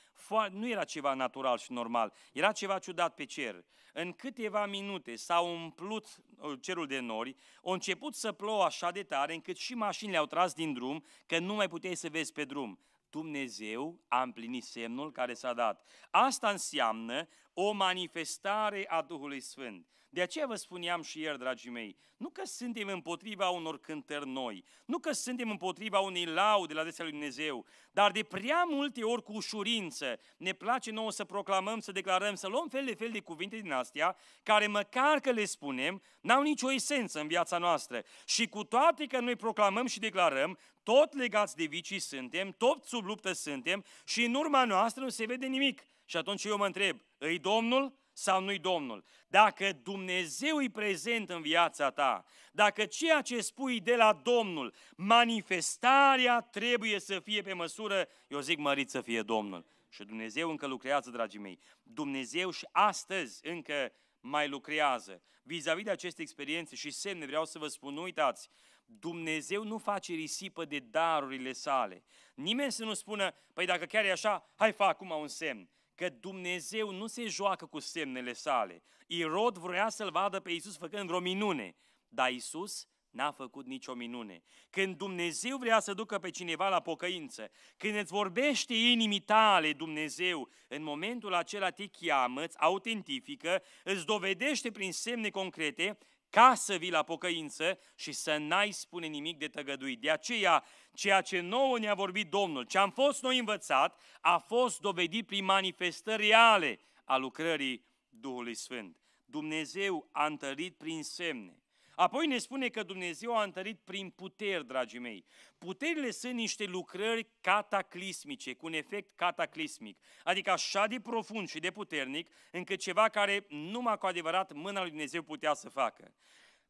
nu era ceva natural și normal, era ceva ciudat pe cer. În câteva minute s-a umplut uh, cerul de nori, a început să plouă așa de tare încât și mașinile au tras din drum, că nu mai puteai să vezi pe drum. Dumnezeu a împlinit semnul care s-a dat. Asta înseamnă o manifestare a Duhului Sfânt. De aceea vă spuneam și ieri, dragii mei, nu că suntem împotriva unor cântări noi, nu că suntem împotriva unei laude la adresa lui Dumnezeu, dar de prea multe ori cu ușurință ne place nouă să proclamăm, să declarăm, să luăm fel de fel de cuvinte din astea, care măcar că le spunem, n-au nicio esență în viața noastră. Și cu toate că noi proclamăm și declarăm, tot legați de vicii suntem, tot sub luptă suntem și în urma noastră nu se vede nimic. Și atunci eu mă întreb, îi Domnul sau nu-i Domnul? Dacă Dumnezeu e prezent în viața ta, dacă ceea ce spui de la Domnul, manifestarea trebuie să fie pe măsură, eu zic mărit să fie Domnul. Și Dumnezeu încă lucrează, dragii mei. Dumnezeu și astăzi încă mai lucrează. Vis-a-vis de aceste experiențe și semne, vreau să vă spun, nu uitați, Dumnezeu nu face risipă de darurile sale. Nimeni să nu spună, păi dacă chiar e așa, hai fac acum un semn că Dumnezeu nu se joacă cu semnele sale. Irod vrea să-l vadă pe Iisus făcând vreo minune, dar Iisus n-a făcut nicio minune. Când Dumnezeu vrea să ducă pe cineva la pocăință, când îți vorbește inimii tale Dumnezeu, în momentul acela te cheamă, îți autentifică, îți dovedește prin semne concrete ca să vii la pocăință și să n-ai spune nimic de tăgăduit. De aceea, Ceea ce nouă ne-a vorbit Domnul, ce am fost noi învățat, a fost dovedit prin manifestări reale a lucrării Duhului Sfânt. Dumnezeu a întărit prin semne. Apoi ne spune că Dumnezeu a întărit prin puteri, dragii mei. Puterile sunt niște lucrări cataclismice, cu un efect cataclismic, adică așa de profund și de puternic, încât ceva care numai cu adevărat mâna lui Dumnezeu putea să facă.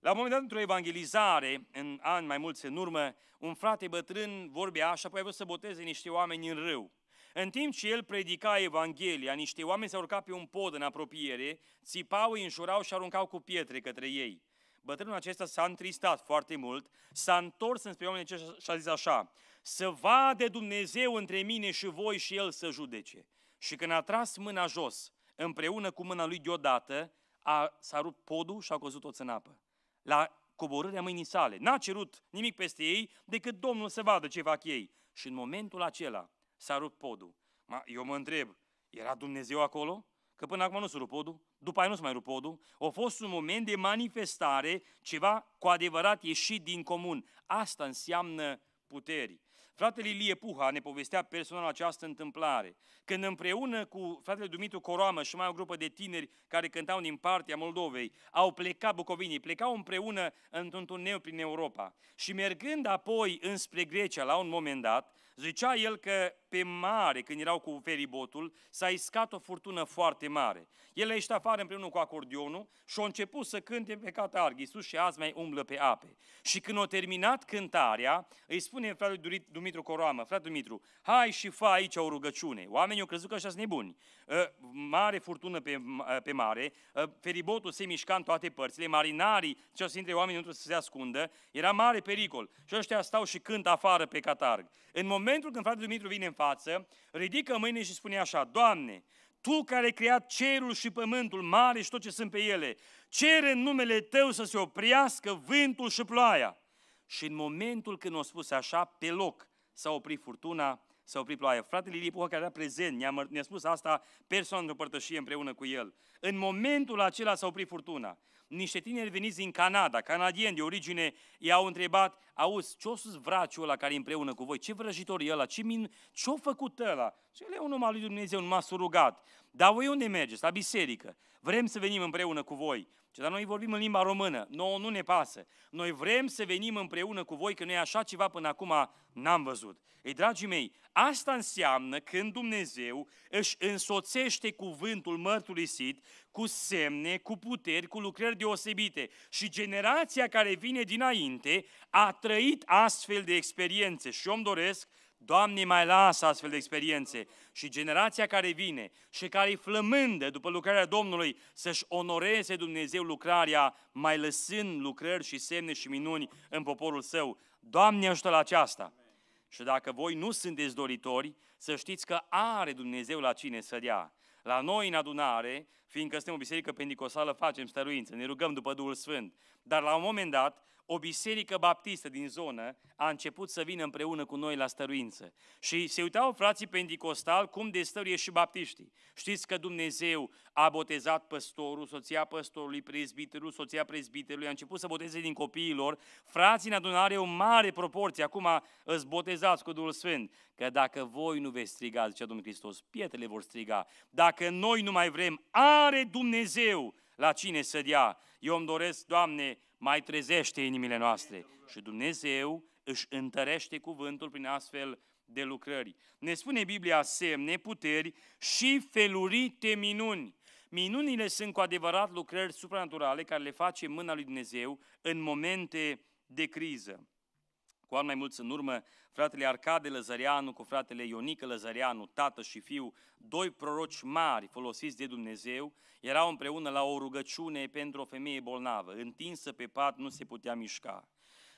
La un moment dat, într-o evangelizare, în ani mai mulți în urmă, un frate bătrân vorbea și apoi a vrut să boteze niște oameni în râu. În timp ce el predica Evanghelia, niște oameni se urca pe un pod în apropiere, țipau, îi înjurau și aruncau cu pietre către ei. Bătrânul acesta s-a întristat foarte mult, s-a întors înspre oamenii aceștia și a zis așa, să vadă Dumnezeu între mine și voi și El să judece. Și când a tras mâna jos, împreună cu mâna lui deodată, a, s-a rupt podul și a căzut toți în apă la coborârea mâinii sale. N-a cerut nimic peste ei decât Domnul să vadă ce fac ei. Și în momentul acela s-a rupt podul. Ma, eu mă întreb, era Dumnezeu acolo? Că până acum nu s-a rupt podul, după aia nu s-a mai rupt podul. A fost un moment de manifestare, ceva cu adevărat ieșit din comun. Asta înseamnă puteri. Fratele Ilie Puha ne povestea personal această întâmplare. Când împreună cu fratele Dumitru Coroamă și mai o grupă de tineri care cântau din partea Moldovei, au plecat bucovinii, plecau împreună într-un turneu prin Europa. Și mergând apoi înspre Grecia la un moment dat, Zicea el că pe mare, când erau cu feribotul, s-a iscat o furtună foarte mare. El a ieșit afară împreună cu acordionul și a început să cânte pe catarg. Iisus și azi mai umblă pe ape. Și când a terminat cântarea, îi spune fratele Dumitru Coroamă, frate Dumitru, hai și fă aici o rugăciune. Oamenii au crezut că așa sunt nebuni. Ă, mare furtună pe, ă, pe mare, ă, feribotul se mișca în toate părțile, marinarii, ce intre oamenii nu trebuie să se ascundă, era mare pericol. Și ăștia stau și cânt afară pe catarg. În moment momentul când fratele Dumitru vine în față, ridică mâinile și spune așa, Doamne, Tu care ai creat cerul și pământul mare și tot ce sunt pe ele, cere în numele Tău să se oprească vântul și ploaia. Și în momentul când o spus așa, pe loc s-a oprit furtuna, s-a oprit ploaia. Fratele Lipoha care era prezent, ne-a, ne spus asta personal într-o împreună cu el. În momentul acela s-a oprit furtuna niște tineri veniți din Canada, canadieni de origine, i-au întrebat, auzi, ce-o sus vraciul ăla care e împreună cu voi? Ce vrăjitor e ăla? Ce min... ce făcut ăla? Și el e un om al lui Dumnezeu, nu m-a surugat. Dar voi unde mergeți? La biserică. Vrem să venim împreună cu voi. Și dar noi vorbim în limba română. Nouă nu ne pasă. Noi vrem să venim împreună cu voi, că noi așa ceva până acum n-am văzut. Ei, dragii mei, asta înseamnă când Dumnezeu își însoțește cuvântul mărturisit cu semne, cu puteri, cu lucrări deosebite. Și generația care vine dinainte a trăit astfel de experiențe și eu îmi doresc Doamne, mai lasă astfel de experiențe și generația care vine și care flămândă după lucrarea Domnului să-și onoreze Dumnezeu lucrarea, mai lăsând lucrări și semne și minuni în poporul său. Doamne, ajută la aceasta! Și dacă voi nu sunteți doritori, să știți că are Dumnezeu la cine să dea. La noi în adunare, fiindcă suntem o biserică pendicosală, facem stăruință, ne rugăm după Duhul Sfânt. Dar la un moment dat, o biserică baptistă din zonă a început să vină împreună cu noi la stăruință. Și se uitau frații pentecostal cum de stăruie și baptiștii. Știți că Dumnezeu a botezat păstorul, soția păstorului, prezbiterul, soția prezbiterului, a început să boteze din copiilor. Frații în adunare o mare proporție, acum îți botezați cu Duhul Sfânt. Că dacă voi nu veți striga, zicea Domnul Hristos, pietrele vor striga. Dacă noi nu mai vrem, are Dumnezeu la cine să dea. Eu îmi doresc, Doamne, mai trezește inimile noastre și Dumnezeu își întărește cuvântul prin astfel de lucrări. Ne spune Biblia semne, puteri și felurite minuni. Minunile sunt cu adevărat lucrări supranaturale care le face mâna lui Dumnezeu în momente de criză. Cu ani mai mulți în urmă, fratele Arcade Lăzăreanu cu fratele Ionică Lăzăreanu, tată și fiu, doi proroci mari folosiți de Dumnezeu, erau împreună la o rugăciune pentru o femeie bolnavă, întinsă pe pat, nu se putea mișca.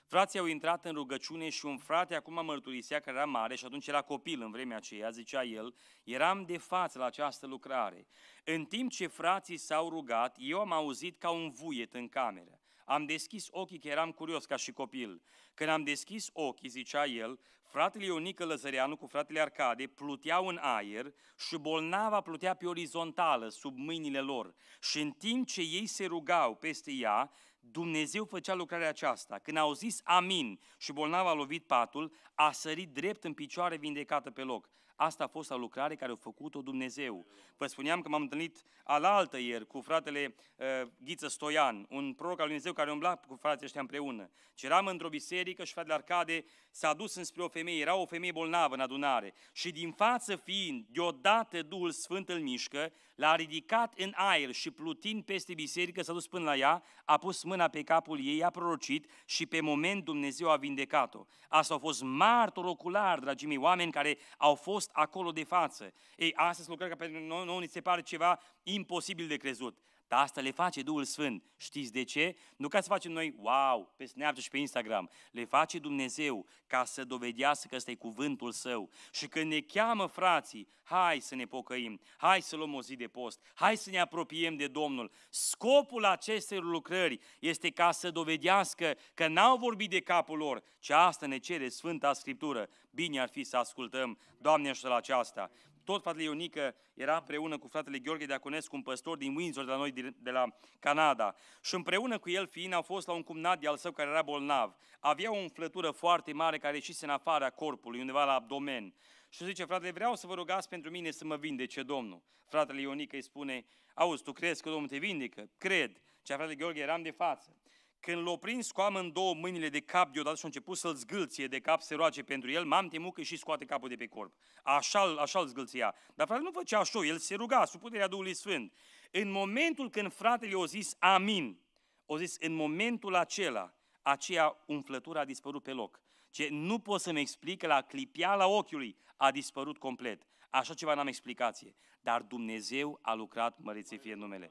Frații au intrat în rugăciune și un frate acum mărturisea că era mare și atunci era copil în vremea aceea, zicea el, eram de față la această lucrare. În timp ce frații s-au rugat, eu am auzit ca un vuiet în cameră. Am deschis ochii că eram curios ca și copil. Când am deschis ochii, zicea el, fratele Ionică Lăzăreanu cu fratele Arcade pluteau în aer și bolnava plutea pe orizontală sub mâinile lor. Și în timp ce ei se rugau peste ea, Dumnezeu făcea lucrarea aceasta. Când au zis amin și bolnava a lovit patul, a sărit drept în picioare vindecată pe loc. Asta a fost o lucrare care a făcut-o Dumnezeu. Vă spuneam că m-am întâlnit alaltă ieri cu fratele uh, Ghiță Stoian, un proroc al Lui Dumnezeu care umbla cu frații ăștia împreună. Ceram într-o biserică și fratele Arcade s-a dus înspre o femeie, era o femeie bolnavă în adunare și din față fiind, deodată Duhul Sfânt îl mișcă, l-a ridicat în aer și plutind peste biserică s-a dus până la ea, a pus mâna pe capul ei, a prorocit și pe moment Dumnezeu a vindecat-o. Asta au fost martor ocular, dragii mei, oameni care au fost acolo de față. Ei, astăzi lucrări ca pentru noi, noi ni se pare ceva imposibil de crezut. Dar asta le face Duhul Sfânt. Știți de ce? Nu ca să facem noi, wow, pe Snapchat și pe Instagram. Le face Dumnezeu ca să dovedească că ăsta e cuvântul Său. Și când ne cheamă frații, hai să ne pocăim, hai să luăm o zi de post, hai să ne apropiem de Domnul. Scopul acestei lucrări este ca să dovedească că n-au vorbit de capul lor, Ce asta ne cere Sfânta Scriptură. Bine ar fi să ascultăm, Doamne, și la aceasta tot fratele Ionică era împreună cu fratele Gheorghe Deaconescu, un păstor din Windsor de la noi, de la Canada. Și împreună cu el, fiind, au fost la un cumnat de al său care era bolnav. Avea o umflătură foarte mare care ieșise în afara corpului, undeva la abdomen. Și zice, fratele, vreau să vă rugați pentru mine să mă vindece Domnul. Fratele Ionică îi spune, auzi, tu crezi că Domnul te vindecă? Cred. Cea fratele Gheorghe eram de față. Când l-o prins cu amândouă mâinile de cap deodată și a început să-l zgâlție de cap, se roage pentru el, m-am temut că și scoate capul de pe corp. Așa, așa îl zgâlția. Dar fratele nu făcea așa, el se ruga sub puterea Duhului Sfânt. În momentul când fratele o zis amin, o zis în momentul acela, aceea umflătura a dispărut pe loc. Ce nu pot să-mi explic că la clipiala ochiului a dispărut complet. Așa ceva n-am explicație. Dar Dumnezeu a lucrat, măriție fie numele.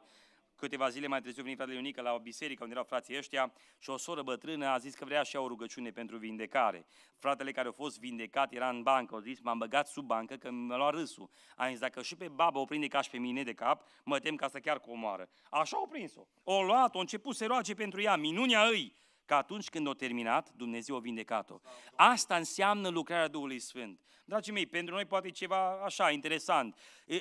Câteva zile mai târziu venit fratele Ionică la o biserică unde erau frații ăștia și o soră bătrână a zis că vrea și ea o rugăciune pentru vindecare. Fratele care a fost vindecat era în bancă, a zis, m-am băgat sub bancă că mi-a luat râsul. A zis, dacă și pe baba o prinde ca și pe mine de cap, mă tem ca să chiar comoară. Așa o prins-o. O luat, o început să roage pentru ea, minunea îi că atunci când o terminat, Dumnezeu o vindecat-o. Asta înseamnă lucrarea Duhului Sfânt. Dragii mei, pentru noi poate ceva așa, interesant.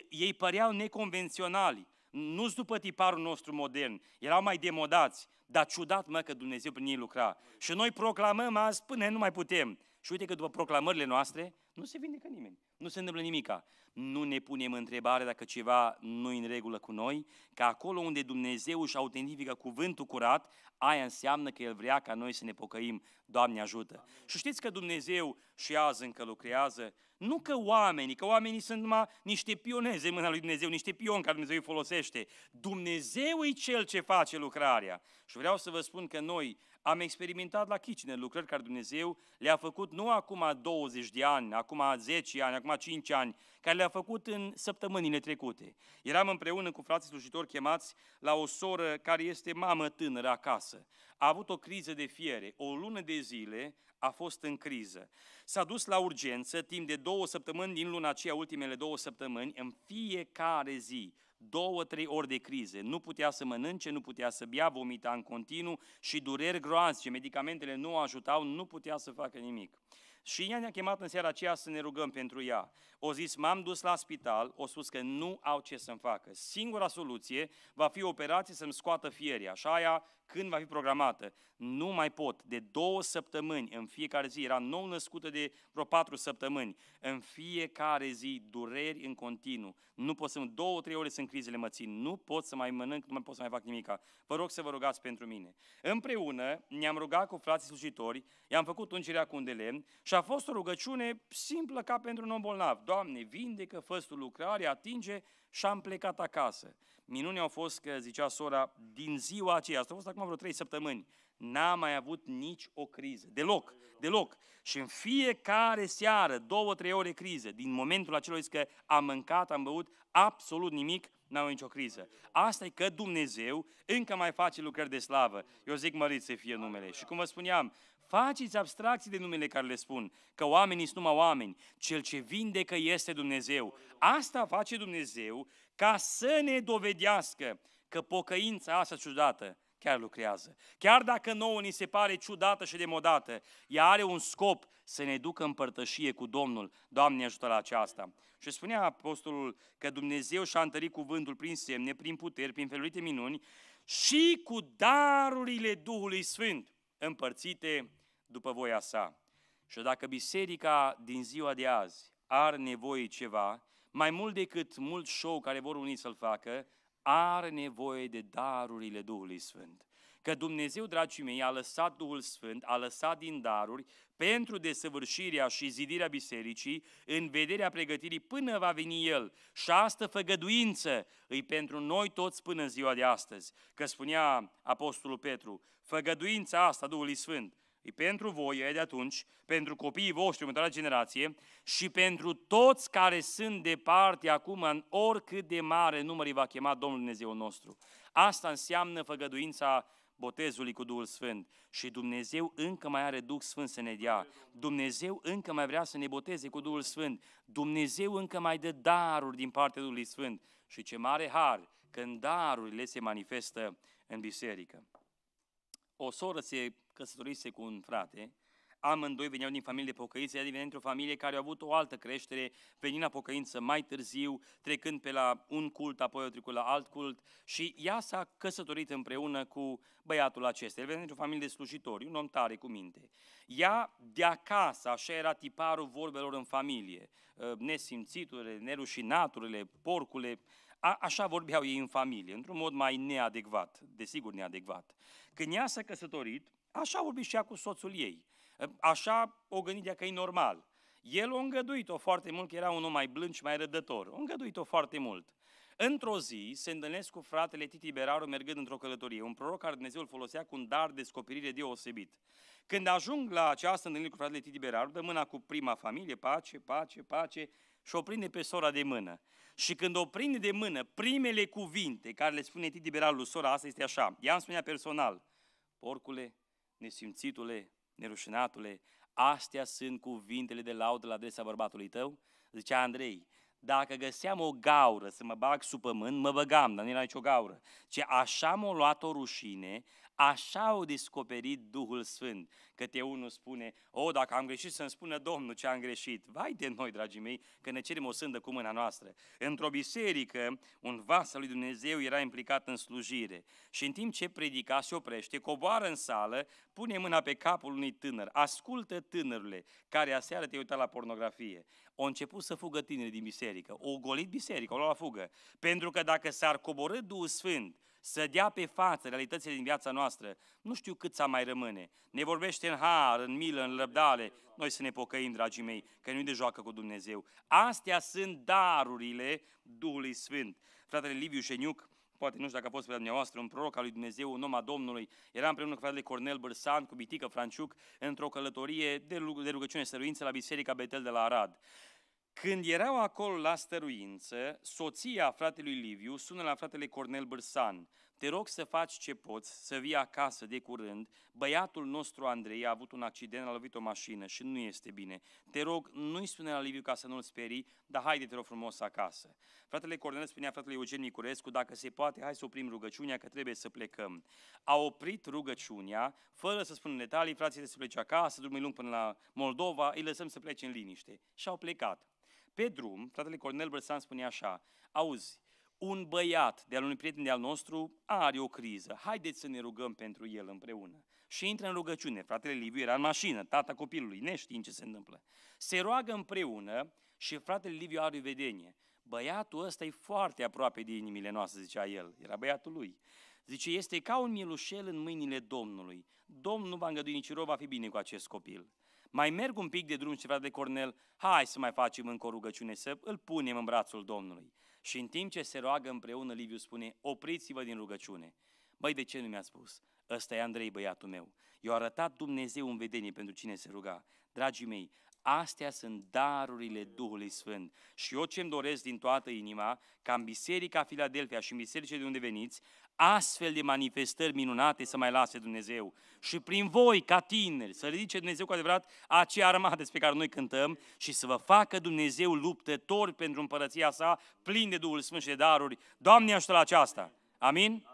Ei păreau neconvenționali nu după tiparul nostru modern, erau mai demodați, dar ciudat mă că Dumnezeu prin ei lucra. Și noi proclamăm azi până nu mai putem. Și uite că după proclamările noastre nu se vindecă nimeni, nu se întâmplă nimica nu ne punem întrebare dacă ceva nu în regulă cu noi, că acolo unde Dumnezeu își autentifică cuvântul curat, aia înseamnă că El vrea ca noi să ne pocăim. Doamne ajută! Amin. Și știți că Dumnezeu și azi încă lucrează, nu că oamenii, că oamenii sunt numai niște pioneze în mâna lui Dumnezeu, niște pioni care Dumnezeu îi folosește. Dumnezeu e Cel ce face lucrarea. Și vreau să vă spun că noi am experimentat la Chicine lucrări care Dumnezeu le-a făcut nu acum 20 de ani, acum 10 ani, acum 5 ani, care le-a făcut în săptămânile trecute. Eram împreună cu frații slujitori chemați la o soră care este mamă tânără acasă. A avut o criză de fiere, o lună de zile a fost în criză. S-a dus la urgență timp de două săptămâni din luna aceea, ultimele două săptămâni, în fiecare zi două, trei ori de crize. Nu putea să mănânce, nu putea să bea, vomita în continuu și dureri groaznice. Medicamentele nu ajutau, nu putea să facă nimic. Și ea ne-a chemat în seara aceea să ne rugăm pentru ea. O zis, m-am dus la spital, o spus că nu au ce să-mi facă. Singura soluție va fi operație să-mi scoată fierea. Și aia când va fi programată. Nu mai pot. De două săptămâni în fiecare zi, era nou născută de vreo patru săptămâni, în fiecare zi dureri în continuu. Nu pot să, două, trei ore sunt crizele mă țin. Nu pot să mai mănânc, nu mai pot să mai fac nimica. Vă rog să vă rugați pentru mine. Împreună ne-am rugat cu frații slujitori, i-am făcut ungerea cu un de lemn și a fost o rugăciune simplă ca pentru un om bolnav. Doamne, vindecă, fă lucrare, atinge și am plecat acasă. Minunea a fost că, zicea sora, din ziua aceea, asta a fost acum vreo trei săptămâni, n-a mai avut nici o criză, deloc, deloc. Și în fiecare seară, două, trei ore crize, din momentul acela zic că am mâncat, am băut, absolut nimic, n-au nicio criză. Asta e că Dumnezeu încă mai face lucrări de slavă. Eu zic mărit să fie numele. Și cum vă spuneam, Faceți abstracții de numele care le spun, că oamenii sunt numai oameni. Cel ce vindecă este Dumnezeu. Asta face Dumnezeu ca să ne dovedească că pocăința asta ciudată chiar lucrează. Chiar dacă nouă ni se pare ciudată și demodată, ea are un scop să ne ducă în părtășie cu Domnul. Doamne ajută la aceasta. Și spunea apostolul că Dumnezeu și-a întărit cuvântul prin semne, prin puteri, prin felurite minuni și cu darurile Duhului Sfânt împărțite după voia sa. Și dacă biserica din ziua de azi are nevoie ceva, mai mult decât mult show care vor unii să-l facă, are nevoie de darurile Duhului Sfânt. Că Dumnezeu, dragii mei, a lăsat Duhul Sfânt, a lăsat din daruri pentru desăvârșirea și zidirea bisericii în vederea pregătirii până va veni El. Și asta făgăduință îi pentru noi toți până în ziua de astăzi. Că spunea Apostolul Petru, făgăduința asta Duhului Sfânt E pentru voi, e de atunci, pentru copiii voștri, următoarea generație, și pentru toți care sunt departe acum, în oricât de mare număr îi va chema Domnul Dumnezeu nostru. Asta înseamnă făgăduința botezului cu Duhul Sfânt. Și Dumnezeu încă mai are Duh Sfânt să ne dea. Dumnezeu încă mai vrea să ne boteze cu Duhul Sfânt. Dumnezeu încă mai dă daruri din partea Duhului Sfânt. Și ce mare har când darurile se manifestă în biserică. O soră se căsătorise cu un frate, amândoi veneau din familii de pocăință, ea devenea într-o familie care a avut o altă creștere, venind la pocăință mai târziu, trecând pe la un cult, apoi o trecut la alt cult și ea s-a căsătorit împreună cu băiatul acesta. El venea într-o familie de slujitori, un om tare cu minte. Ea de acasă, așa era tiparul vorbelor în familie, ă, nesimțiturile, nerușinaturile, porcule, a, așa vorbeau ei în familie, într-un mod mai neadecvat, desigur neadecvat. Când ea s-a căsătorit, Așa a vorbit și ea cu soțul ei. Ă, așa o gândit că e normal. El o îngăduit-o foarte mult, că era un om mai blând și mai rădător. O îngăduit-o foarte mult. Într-o zi se întâlnesc cu fratele Titi Beraru mergând într-o călătorie. Un proroc care Dumnezeu îl folosea cu un dar de descoperire deosebit. Când ajung la această întâlnire cu fratele Titi Beraru, dă mâna cu prima familie, pace, pace, pace, și o prinde pe sora de mână. Și când o prinde de mână, primele cuvinte care le spune Titi Beraru sora asta este așa. Ea îmi spunea personal, porcule, nesimțitule, nerușinatule, astea sunt cuvintele de laudă la adresa bărbatului tău? Zicea Andrei, dacă găseam o gaură să mă bag sub pământ, mă băgam, dar nu era nicio gaură. Ce așa m-a luat o rușine Așa au descoperit Duhul Sfânt. Câte unul spune, o, oh, dacă am greșit să-mi spună Domnul ce am greșit. Vai de noi, dragii mei, că ne cerem o sândă cu mâna noastră. Într-o biserică, un vas al lui Dumnezeu era implicat în slujire și în timp ce predica se oprește, coboară în sală, pune mâna pe capul unui tânăr, ascultă tânărule care aseară te uita la pornografie. Au început să fugă tineri din biserică, o golit biserică, o luat la fugă. Pentru că dacă s-ar coborâ Duhul Sfânt, să dea pe față realitățile din viața noastră. Nu știu cât să mai rămâne. Ne vorbește în har, în milă, în răbdare. Noi să ne pocăim, dragii mei, că nu de joacă cu Dumnezeu. Astea sunt darurile Duhului Sfânt. Fratele Liviu Șeniuc, poate nu știu dacă a fost pe dumneavoastră, un proroc al lui Dumnezeu, un om al Domnului. Era împreună cu fratele Cornel Bărsan, cu Bitică Franciuc, într-o călătorie de, rugăciune săruință la Biserica Betel de la Arad. Când erau acolo la stăruință, soția fratelui Liviu sună la fratele Cornel Bârsan. Te rog să faci ce poți, să vii acasă de curând. Băiatul nostru Andrei a avut un accident, a lovit o mașină și nu este bine. Te rog, nu-i spune la Liviu ca să nu-l sperii, dar haide, te rog frumos, acasă. Fratele Cornel spunea fratele Eugen Niculescu, dacă se poate, hai să oprim rugăciunea, că trebuie să plecăm. A oprit rugăciunea, fără să spună detalii, frații să plece acasă, drumul lung până la Moldova, îi lăsăm să plece în liniște. Și au plecat. Pe drum, fratele Cornel Bărsan spune așa, auzi, un băiat de-al unui prieten de-al nostru are o criză, haideți să ne rugăm pentru el împreună. Și intră în rugăciune, fratele Liviu era în mașină, tata copilului, neștiind ce se întâmplă. Se roagă împreună și fratele Liviu are vedenie. Băiatul ăsta e foarte aproape de inimile noastre, zicea el, era băiatul lui. Zice, este ca un milușel în mâinile Domnului. Domnul nu va îngădui nici rău, va fi bine cu acest copil mai merg un pic de drum și frate Cornel, hai să mai facem încă o rugăciune, să îl punem în brațul Domnului. Și în timp ce se roagă împreună, Liviu spune, opriți-vă din rugăciune. Băi, de ce nu mi-a spus? Ăsta e Andrei, băiatul meu. I-a arătat Dumnezeu în vedenie pentru cine se ruga. Dragii mei, Astea sunt darurile Duhului Sfânt. Și eu ce-mi doresc din toată inima, ca în Biserica Filadelfia și în bisericile de unde veniți, astfel de manifestări minunate să mai lase Dumnezeu. Și prin voi, ca tineri, să ridice Dumnezeu cu adevărat acea armată despre care noi cântăm și să vă facă Dumnezeu luptători pentru împărăția sa, plin de Duhul Sfânt și de daruri. Doamne, ajută la aceasta! Amin?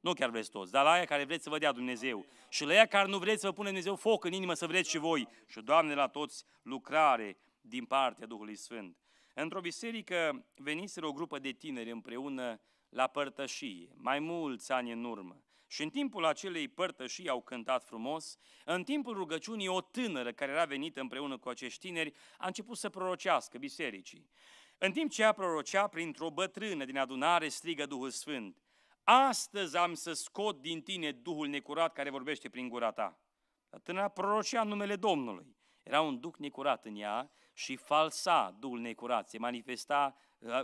Nu chiar vreți toți, dar la aia care vreți să vă dea Dumnezeu. Și la aia care nu vreți să vă pune Dumnezeu foc în inimă să vreți și voi. Și, Doamne, la toți lucrare din partea Duhului Sfânt. Într-o biserică veniseră o grupă de tineri împreună la părtășie, mai mulți ani în urmă. Și în timpul acelei părtășii au cântat frumos, în timpul rugăciunii o tânără care era venită împreună cu acești tineri a început să prorocească bisericii. În timp ce ea prorocea, printr-o bătrână din adunare strigă Duhul Sfânt, astăzi am să scot din tine Duhul necurat care vorbește prin gura ta. Dar tânăra prorocea numele Domnului. Era un duh necurat în ea și falsa Duhul necurat, se manifesta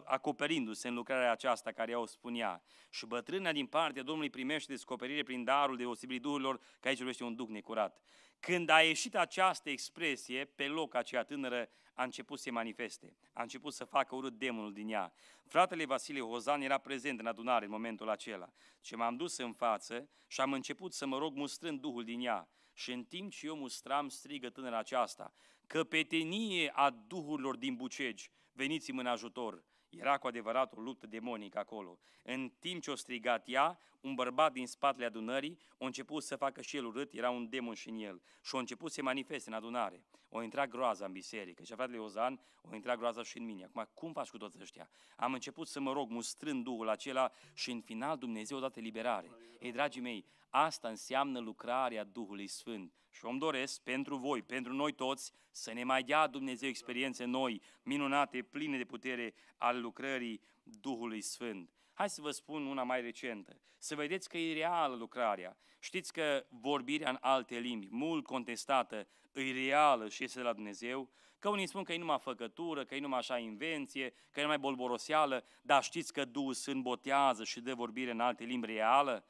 acoperindu-se în lucrarea aceasta care ea o spunea. Și bătrâna din partea Domnului primește descoperire prin darul deosebit duhurilor, că aici vorbește un duh necurat. Când a ieșit această expresie, pe loc aceea tânără a început să se manifeste, a început să facă urât demonul din ea. Fratele Vasile Hozan era prezent în adunare în momentul acela. Ce m-am dus în față și am început să mă rog mustrând Duhul din ea. Și în timp ce eu mustram, strigă tânăra aceasta, căpetenie a duhurilor din Bucegi, veniți-mi în ajutor. Era cu adevărat o luptă demonică acolo. În timp ce o strigat ea, un bărbat din spatele adunării a început să facă și el urât, era un demon și în el. Și a început să se manifeste în adunare. O intra groaza în biserică. Și a fratele Ozan, o intra groaza și în mine. Acum, cum faci cu toți ăștia? Am început să mă rog, mustrând Duhul acela și în final Dumnezeu a dat eliberare. Ei, dragii mei, Asta înseamnă lucrarea Duhului Sfânt. Și om doresc pentru voi, pentru noi toți, să ne mai dea Dumnezeu experiențe noi, minunate, pline de putere al lucrării Duhului Sfânt. Hai să vă spun una mai recentă, să vedeți că e reală lucrarea. Știți că vorbirea în alte limbi, mult contestată, e reală și este de la Dumnezeu? Că unii spun că e numai făcătură, că e numai așa invenție, că e numai bolboroseală, dar știți că Duhul Sfânt botează și dă vorbire în alte limbi reală?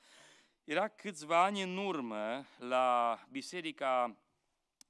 Era câțiva ani în urmă la biserica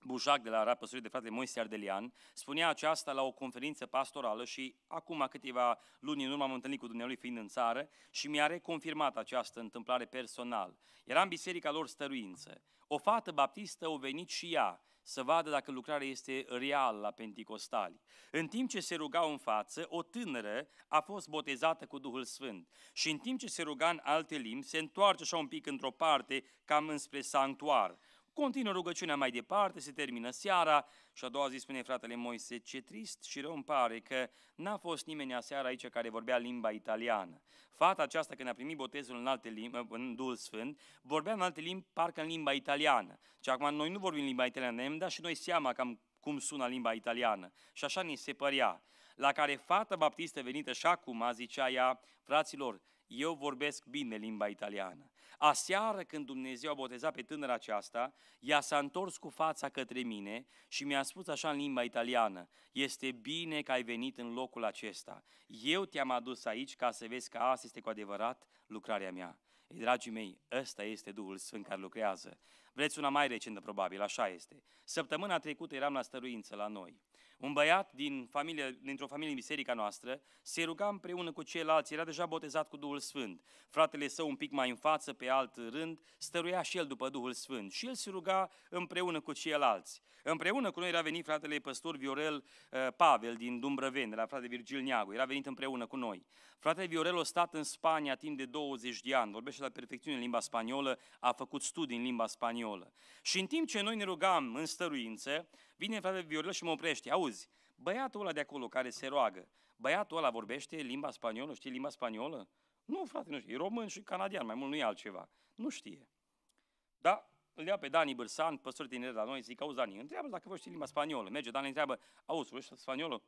Bujac de la Rapăsuri de frate Moise Ardelian, spunea aceasta la o conferință pastorală și acum câteva luni în urmă am întâlnit cu Dumnezeu fiind în țară și mi-a reconfirmat această întâmplare personal. Era în biserica lor stăruință. O fată baptistă o venit și ea să vadă dacă lucrarea este reală la Pentecostali. În timp ce se rugau în față, o tânără a fost botezată cu Duhul Sfânt și în timp ce se ruga în alte limbi, se întoarce așa un pic într-o parte, cam înspre sanctuar. Continuă rugăciunea mai departe, se termină seara, și a doua zi spune fratele Moise, ce trist și rău îmi pare că n-a fost nimeni aseară aici care vorbea limba italiană. Fata aceasta când a primit botezul în alte limbi, în Duhul Sfânt, vorbea în alte limbi, parcă în limba italiană. Și acum noi nu vorbim limba italiană, ne-am dat și noi seama cam cum sună limba italiană. Și așa ni se părea. La care fata baptistă venită și acum zicea ea, fraților, eu vorbesc bine limba italiană. Aseară când Dumnezeu a botezat pe tânăra aceasta, ea s-a întors cu fața către mine și mi-a spus așa în limba italiană, este bine că ai venit în locul acesta. Eu te-am adus aici ca să vezi că asta este cu adevărat lucrarea mea. Ei, dragii mei, ăsta este Duhul Sfânt care lucrează. Vreți una mai recentă, probabil, așa este. Săptămâna trecută eram la stăruință la noi un băiat din familie, dintr-o familie din biserica noastră se ruga împreună cu ceilalți, era deja botezat cu Duhul Sfânt. Fratele său un pic mai în față, pe alt rând, stăruia și el după Duhul Sfânt și el se ruga împreună cu ceilalți. Împreună cu noi era venit fratele păstor Viorel uh, Pavel din Dumbrăven, de la frate Virgil Neagu, era venit împreună cu noi. Fratele Viorel a stat în Spania timp de 20 de ani, vorbește la perfecțiune în limba spaniolă, a făcut studii în limba spaniolă. Și în timp ce noi ne rugam în stăruință, Vine fratele Viorel și mă oprește. Auzi, băiatul ăla de acolo care se roagă, băiatul ăla vorbește limba spaniolă? Știi limba spaniolă? Nu, frate, nu știu. E român și canadian, mai mult nu e altceva. Nu știe. Da, îl ia pe Dani Bârsan, păstor tineri la noi, zic, auzi, Dani, întreabă dacă voi știi limba spaniolă. Merge, Dani întreabă, auzi, voi știi spaniolă?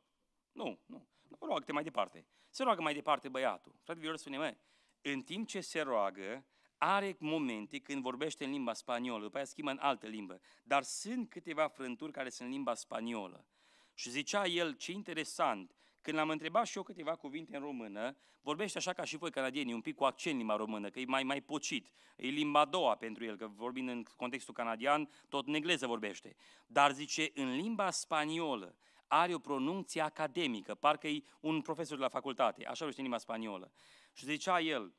Nu, nu. nu roagă-te mai departe. Se roagă mai departe băiatul. Frate Viorel spune, mă, în timp ce se roagă, are momente când vorbește în limba spaniolă, după aia schimbă în altă limbă, dar sunt câteva frânturi care sunt în limba spaniolă. Și zicea el, ce interesant, când l-am întrebat și eu câteva cuvinte în română, vorbește așa ca și voi canadienii, un pic cu accent limba română, că e mai, mai pocit. E limba a doua pentru el, că vorbind în contextul canadian, tot în engleză vorbește. Dar zice, în limba spaniolă, are o pronunție academică, parcă e un profesor de la facultate, așa vorbește în limba spaniolă. Și zicea el,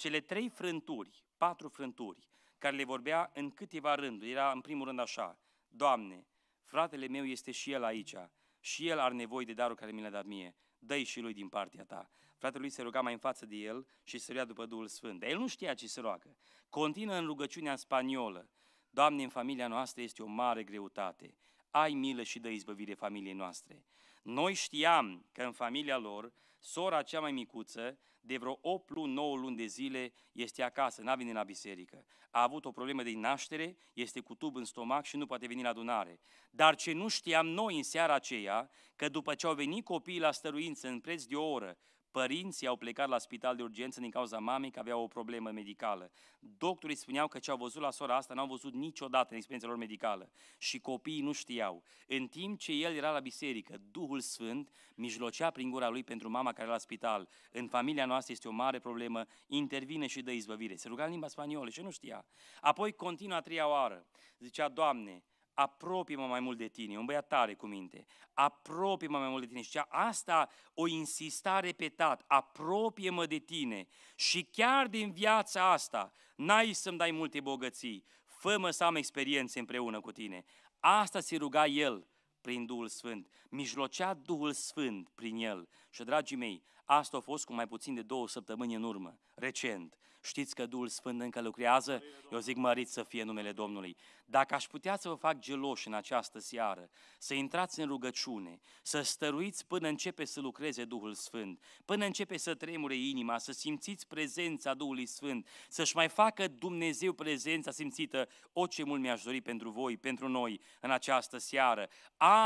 cele trei frânturi, patru frânturi, care le vorbea în câteva rânduri, era în primul rând așa, Doamne, fratele meu este și el aici, și el are nevoie de darul care mi l-a dat mie, dă și lui din partea ta. Fratele lui se ruga mai în față de el și se ruga după Duhul Sfânt. Dar el nu știa ce se roagă. Continuă în rugăciunea spaniolă. Doamne, în familia noastră este o mare greutate. Ai milă și dă izbăvire familiei noastre. Noi știam că în familia lor sora cea mai micuță, de vreo 8 luni, 9 luni de zile, este acasă, n-a venit la biserică. A avut o problemă de naștere, este cu tub în stomac și nu poate veni la adunare. Dar ce nu știam noi în seara aceea, că după ce au venit copiii la stăruință în preț de o oră, Părinții au plecat la spital de urgență din cauza mamei că avea o problemă medicală. Doctorii spuneau că ce au văzut la sora asta n-au văzut niciodată în experiența lor medicală și copiii nu știau. În timp ce el era la biserică, Duhul Sfânt mijlocea prin gura lui pentru mama care era la spital. În familia noastră este o mare problemă, intervine și dă izbăvire. Se ruga în limba spaniolă și nu știa. Apoi continuă a treia oară. Zicea, Doamne, apropie-mă mai mult de tine, un băiat tare cu minte, apropie-mă mai mult de tine. Și asta o insista repetat, apropie-mă de tine. Și chiar din viața asta, n-ai să-mi dai multe bogății, fă-mă să am experiențe împreună cu tine. Asta se ruga el prin Duhul Sfânt, mijlocea Duhul Sfânt prin el și, dragii mei, asta a fost cu mai puțin de două săptămâni în urmă, recent. Știți că Duhul Sfânt încă lucrează? Eu zic mărit să fie numele Domnului. Dacă aș putea să vă fac geloși în această seară, să intrați în rugăciune, să stăruiți până începe să lucreze Duhul Sfânt, până începe să tremure inima, să simțiți prezența Duhului Sfânt, să-și mai facă Dumnezeu prezența simțită, o ce mult mi-aș dori pentru voi, pentru noi, în această seară.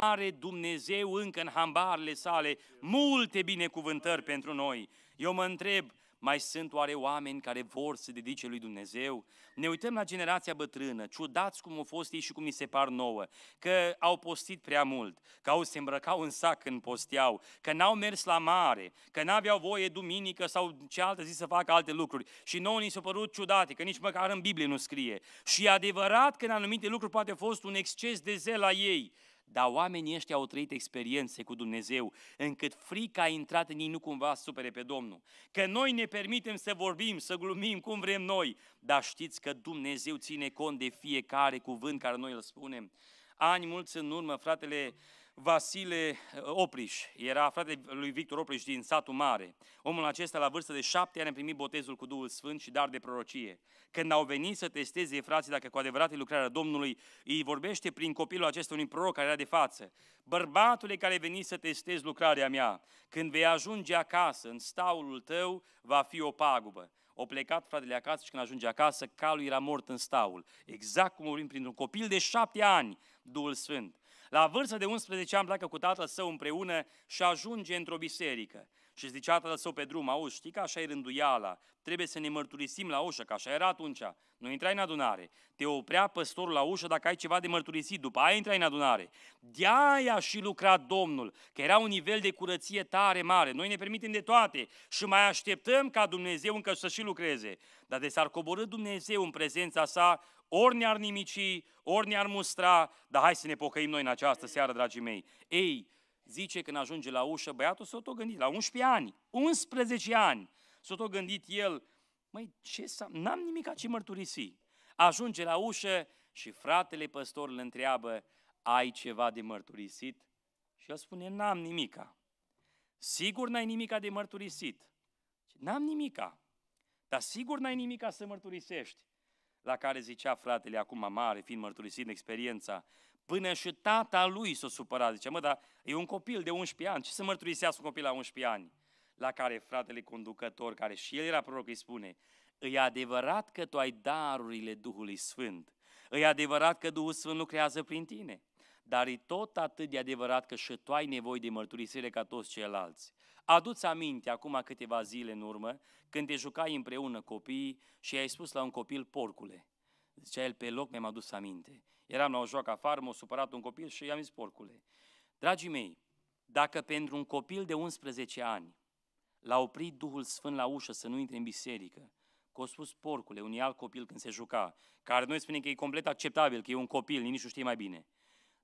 Are Dumnezeu încă în hambarele sale mult multe binecuvântări pentru noi. Eu mă întreb, mai sunt oare oameni care vor să dedice lui Dumnezeu? Ne uităm la generația bătrână, ciudați cum au fost ei și cum mi se par nouă, că au postit prea mult, că au se îmbrăcau în sac când posteau, că n-au mers la mare, că n-aveau voie duminică sau ce altă zi să facă alte lucruri. Și nouă ni s-a părut ciudate, că nici măcar în Biblie nu scrie. Și e adevărat că în anumite lucruri poate a fost un exces de zel la ei, dar oamenii ăștia au trăit experiențe cu Dumnezeu, încât frica a intrat în ei nu cumva supere pe Domnul. Că noi ne permitem să vorbim, să glumim cum vrem noi, dar știți că Dumnezeu ține cont de fiecare cuvânt care noi îl spunem. Ani mulți în urmă, fratele uh, Vasile uh, Opriș, era fratele lui Victor Opriș din satul mare. Omul acesta, la vârstă de șapte ani, a primit botezul cu Duhul Sfânt și dar de prorocie. Când au venit să testeze frații dacă cu adevărat e lucrarea Domnului, îi vorbește prin copilul acesta unui proroc care era de față. Bărbatule care veni să testezi lucrarea mea, când vei ajunge acasă, în staulul tău va fi o pagubă. O plecat fratele acasă și când ajunge acasă, calul era mort în staul. Exact cum vorbim printr-un copil de șapte ani, Duhul Sfânt. La vârsta de 11 ani pleacă cu tatăl său împreună și ajunge într-o biserică și zicea tatăl său pe drum, auzi, știi că așa e rânduiala, trebuie să ne mărturisim la ușă, că așa era atunci, nu intrai în adunare. Te oprea păstorul la ușă dacă ai ceva de mărturisit, după aia intrai în adunare. De-aia și lucra Domnul, că era un nivel de curăție tare mare. Noi ne permitem de toate și mai așteptăm ca Dumnezeu încă să și lucreze. Dar de s-ar coborâ Dumnezeu în prezența sa, ori ne-ar nimici, ori ne-ar mustra, dar hai să ne pocăim noi în această seară, dragii mei. Ei, zice când ajunge la ușă, băiatul s-a tot gândit, la 11 ani, 11 ani, s-a tot gândit el, măi, ce să, n-am nimic ce mărturisi. Ajunge la ușă și fratele păstor îl întreabă, ai ceva de mărturisit? Și el spune, n-am nimica. Sigur n-ai nimica de mărturisit. N-am nimica. Dar sigur n-ai nimica să mărturisești. La care zicea fratele acum mare, fiind mărturisit în experiența, Până și tata lui s-a supărat. Zice, mă, dar e un copil de 11 ani. Ce să mărturisească un copil la 11 ani? La care fratele conducător, care și el era proroc, îi spune, e adevărat că tu ai darurile Duhului Sfânt. E adevărat că Duhul Sfânt lucrează prin tine. Dar e tot atât de adevărat că și tu ai nevoie de mărturisire ca toți ceilalți. Aduți aminte acum câteva zile în urmă, când te jucai împreună copiii și i-ai spus la un copil porcule. Zicea el, pe loc mi-am adus aminte. Eram la o joacă afară, m-a supărat un copil și i-am zis, porcule, dragii mei, dacă pentru un copil de 11 ani l-a oprit Duhul Sfânt la ușă să nu intre în biserică, că a spus porcule, un alt copil când se juca, care noi spunem că e complet acceptabil, că e un copil, nici nu știe mai bine.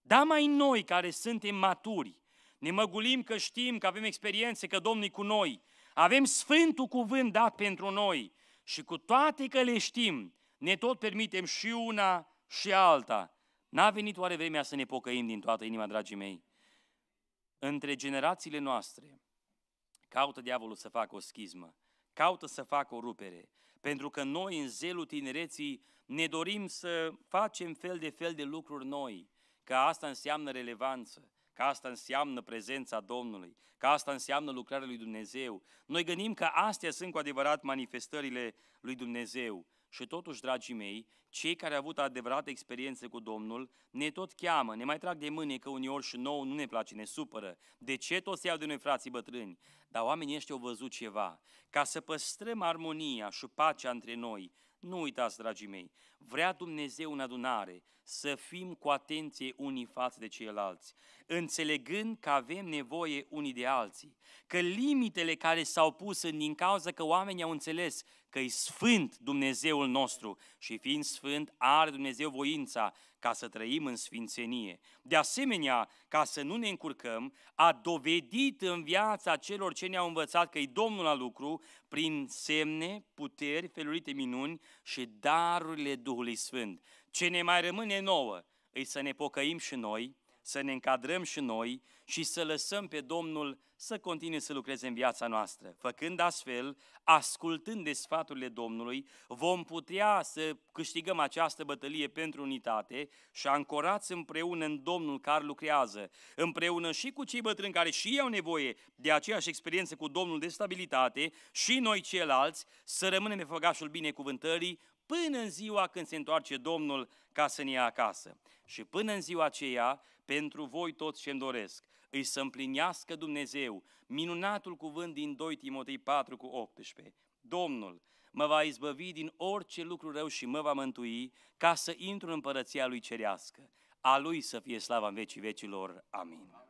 Da, mai noi care suntem maturi, ne măgulim că știm, că avem experiențe, că Domnul e cu noi, avem Sfântul Cuvânt dat pentru noi și cu toate că le știm, ne tot permitem și una și alta. N-a venit oare vremea să ne pocăim din toată inima, dragii mei? Între generațiile noastre caută diavolul să facă o schismă, caută să facă o rupere, pentru că noi în zelul tinereții ne dorim să facem fel de fel de lucruri noi, că asta înseamnă relevanță, că asta înseamnă prezența Domnului, că asta înseamnă lucrarea lui Dumnezeu. Noi gândim că astea sunt cu adevărat manifestările lui Dumnezeu. Și totuși, dragii mei, cei care au avut adevărate experiențe cu Domnul ne tot cheamă, ne mai trag de mâine că uneori și nouă nu ne place, ne supără. De ce toți iau de noi frații bătrâni? Dar oamenii ăștia au văzut ceva. Ca să păstrăm armonia și pacea între noi, nu uitați, dragii mei, vrea Dumnezeu în adunare să fim cu atenție unii față de ceilalți, înțelegând că avem nevoie unii de alții, că limitele care s-au pus în din cauza că oamenii au înțeles că e sfânt Dumnezeul nostru și fiind sfânt are Dumnezeu voința ca să trăim în sfințenie. De asemenea, ca să nu ne încurcăm, a dovedit în viața celor ce ne-au învățat că e Domnul la lucru prin semne, puteri, felurite minuni și darurile Duhului Sfânt. Ce ne mai rămâne nouă îi să ne pocăim și noi, să ne încadrăm și noi și să lăsăm pe Domnul să continue să lucreze în viața noastră. Făcând astfel, ascultând de sfaturile Domnului, vom putea să câștigăm această bătălie pentru unitate și ancorați împreună în Domnul care lucrează, împreună și cu cei bătrâni care și ei au nevoie de aceeași experiență cu Domnul de stabilitate și noi ceilalți să rămânem pe făgașul binecuvântării până în ziua când se întoarce Domnul ca să ne ia acasă. Și până în ziua aceea, pentru voi toți ce-mi doresc, îi să împlinească Dumnezeu minunatul cuvânt din 2 Timotei 4 cu 18. Domnul mă va izbăvi din orice lucru rău și mă va mântui ca să intru în împărăția lui cerească. A lui să fie slava în vecii vecilor. Amin. Amin.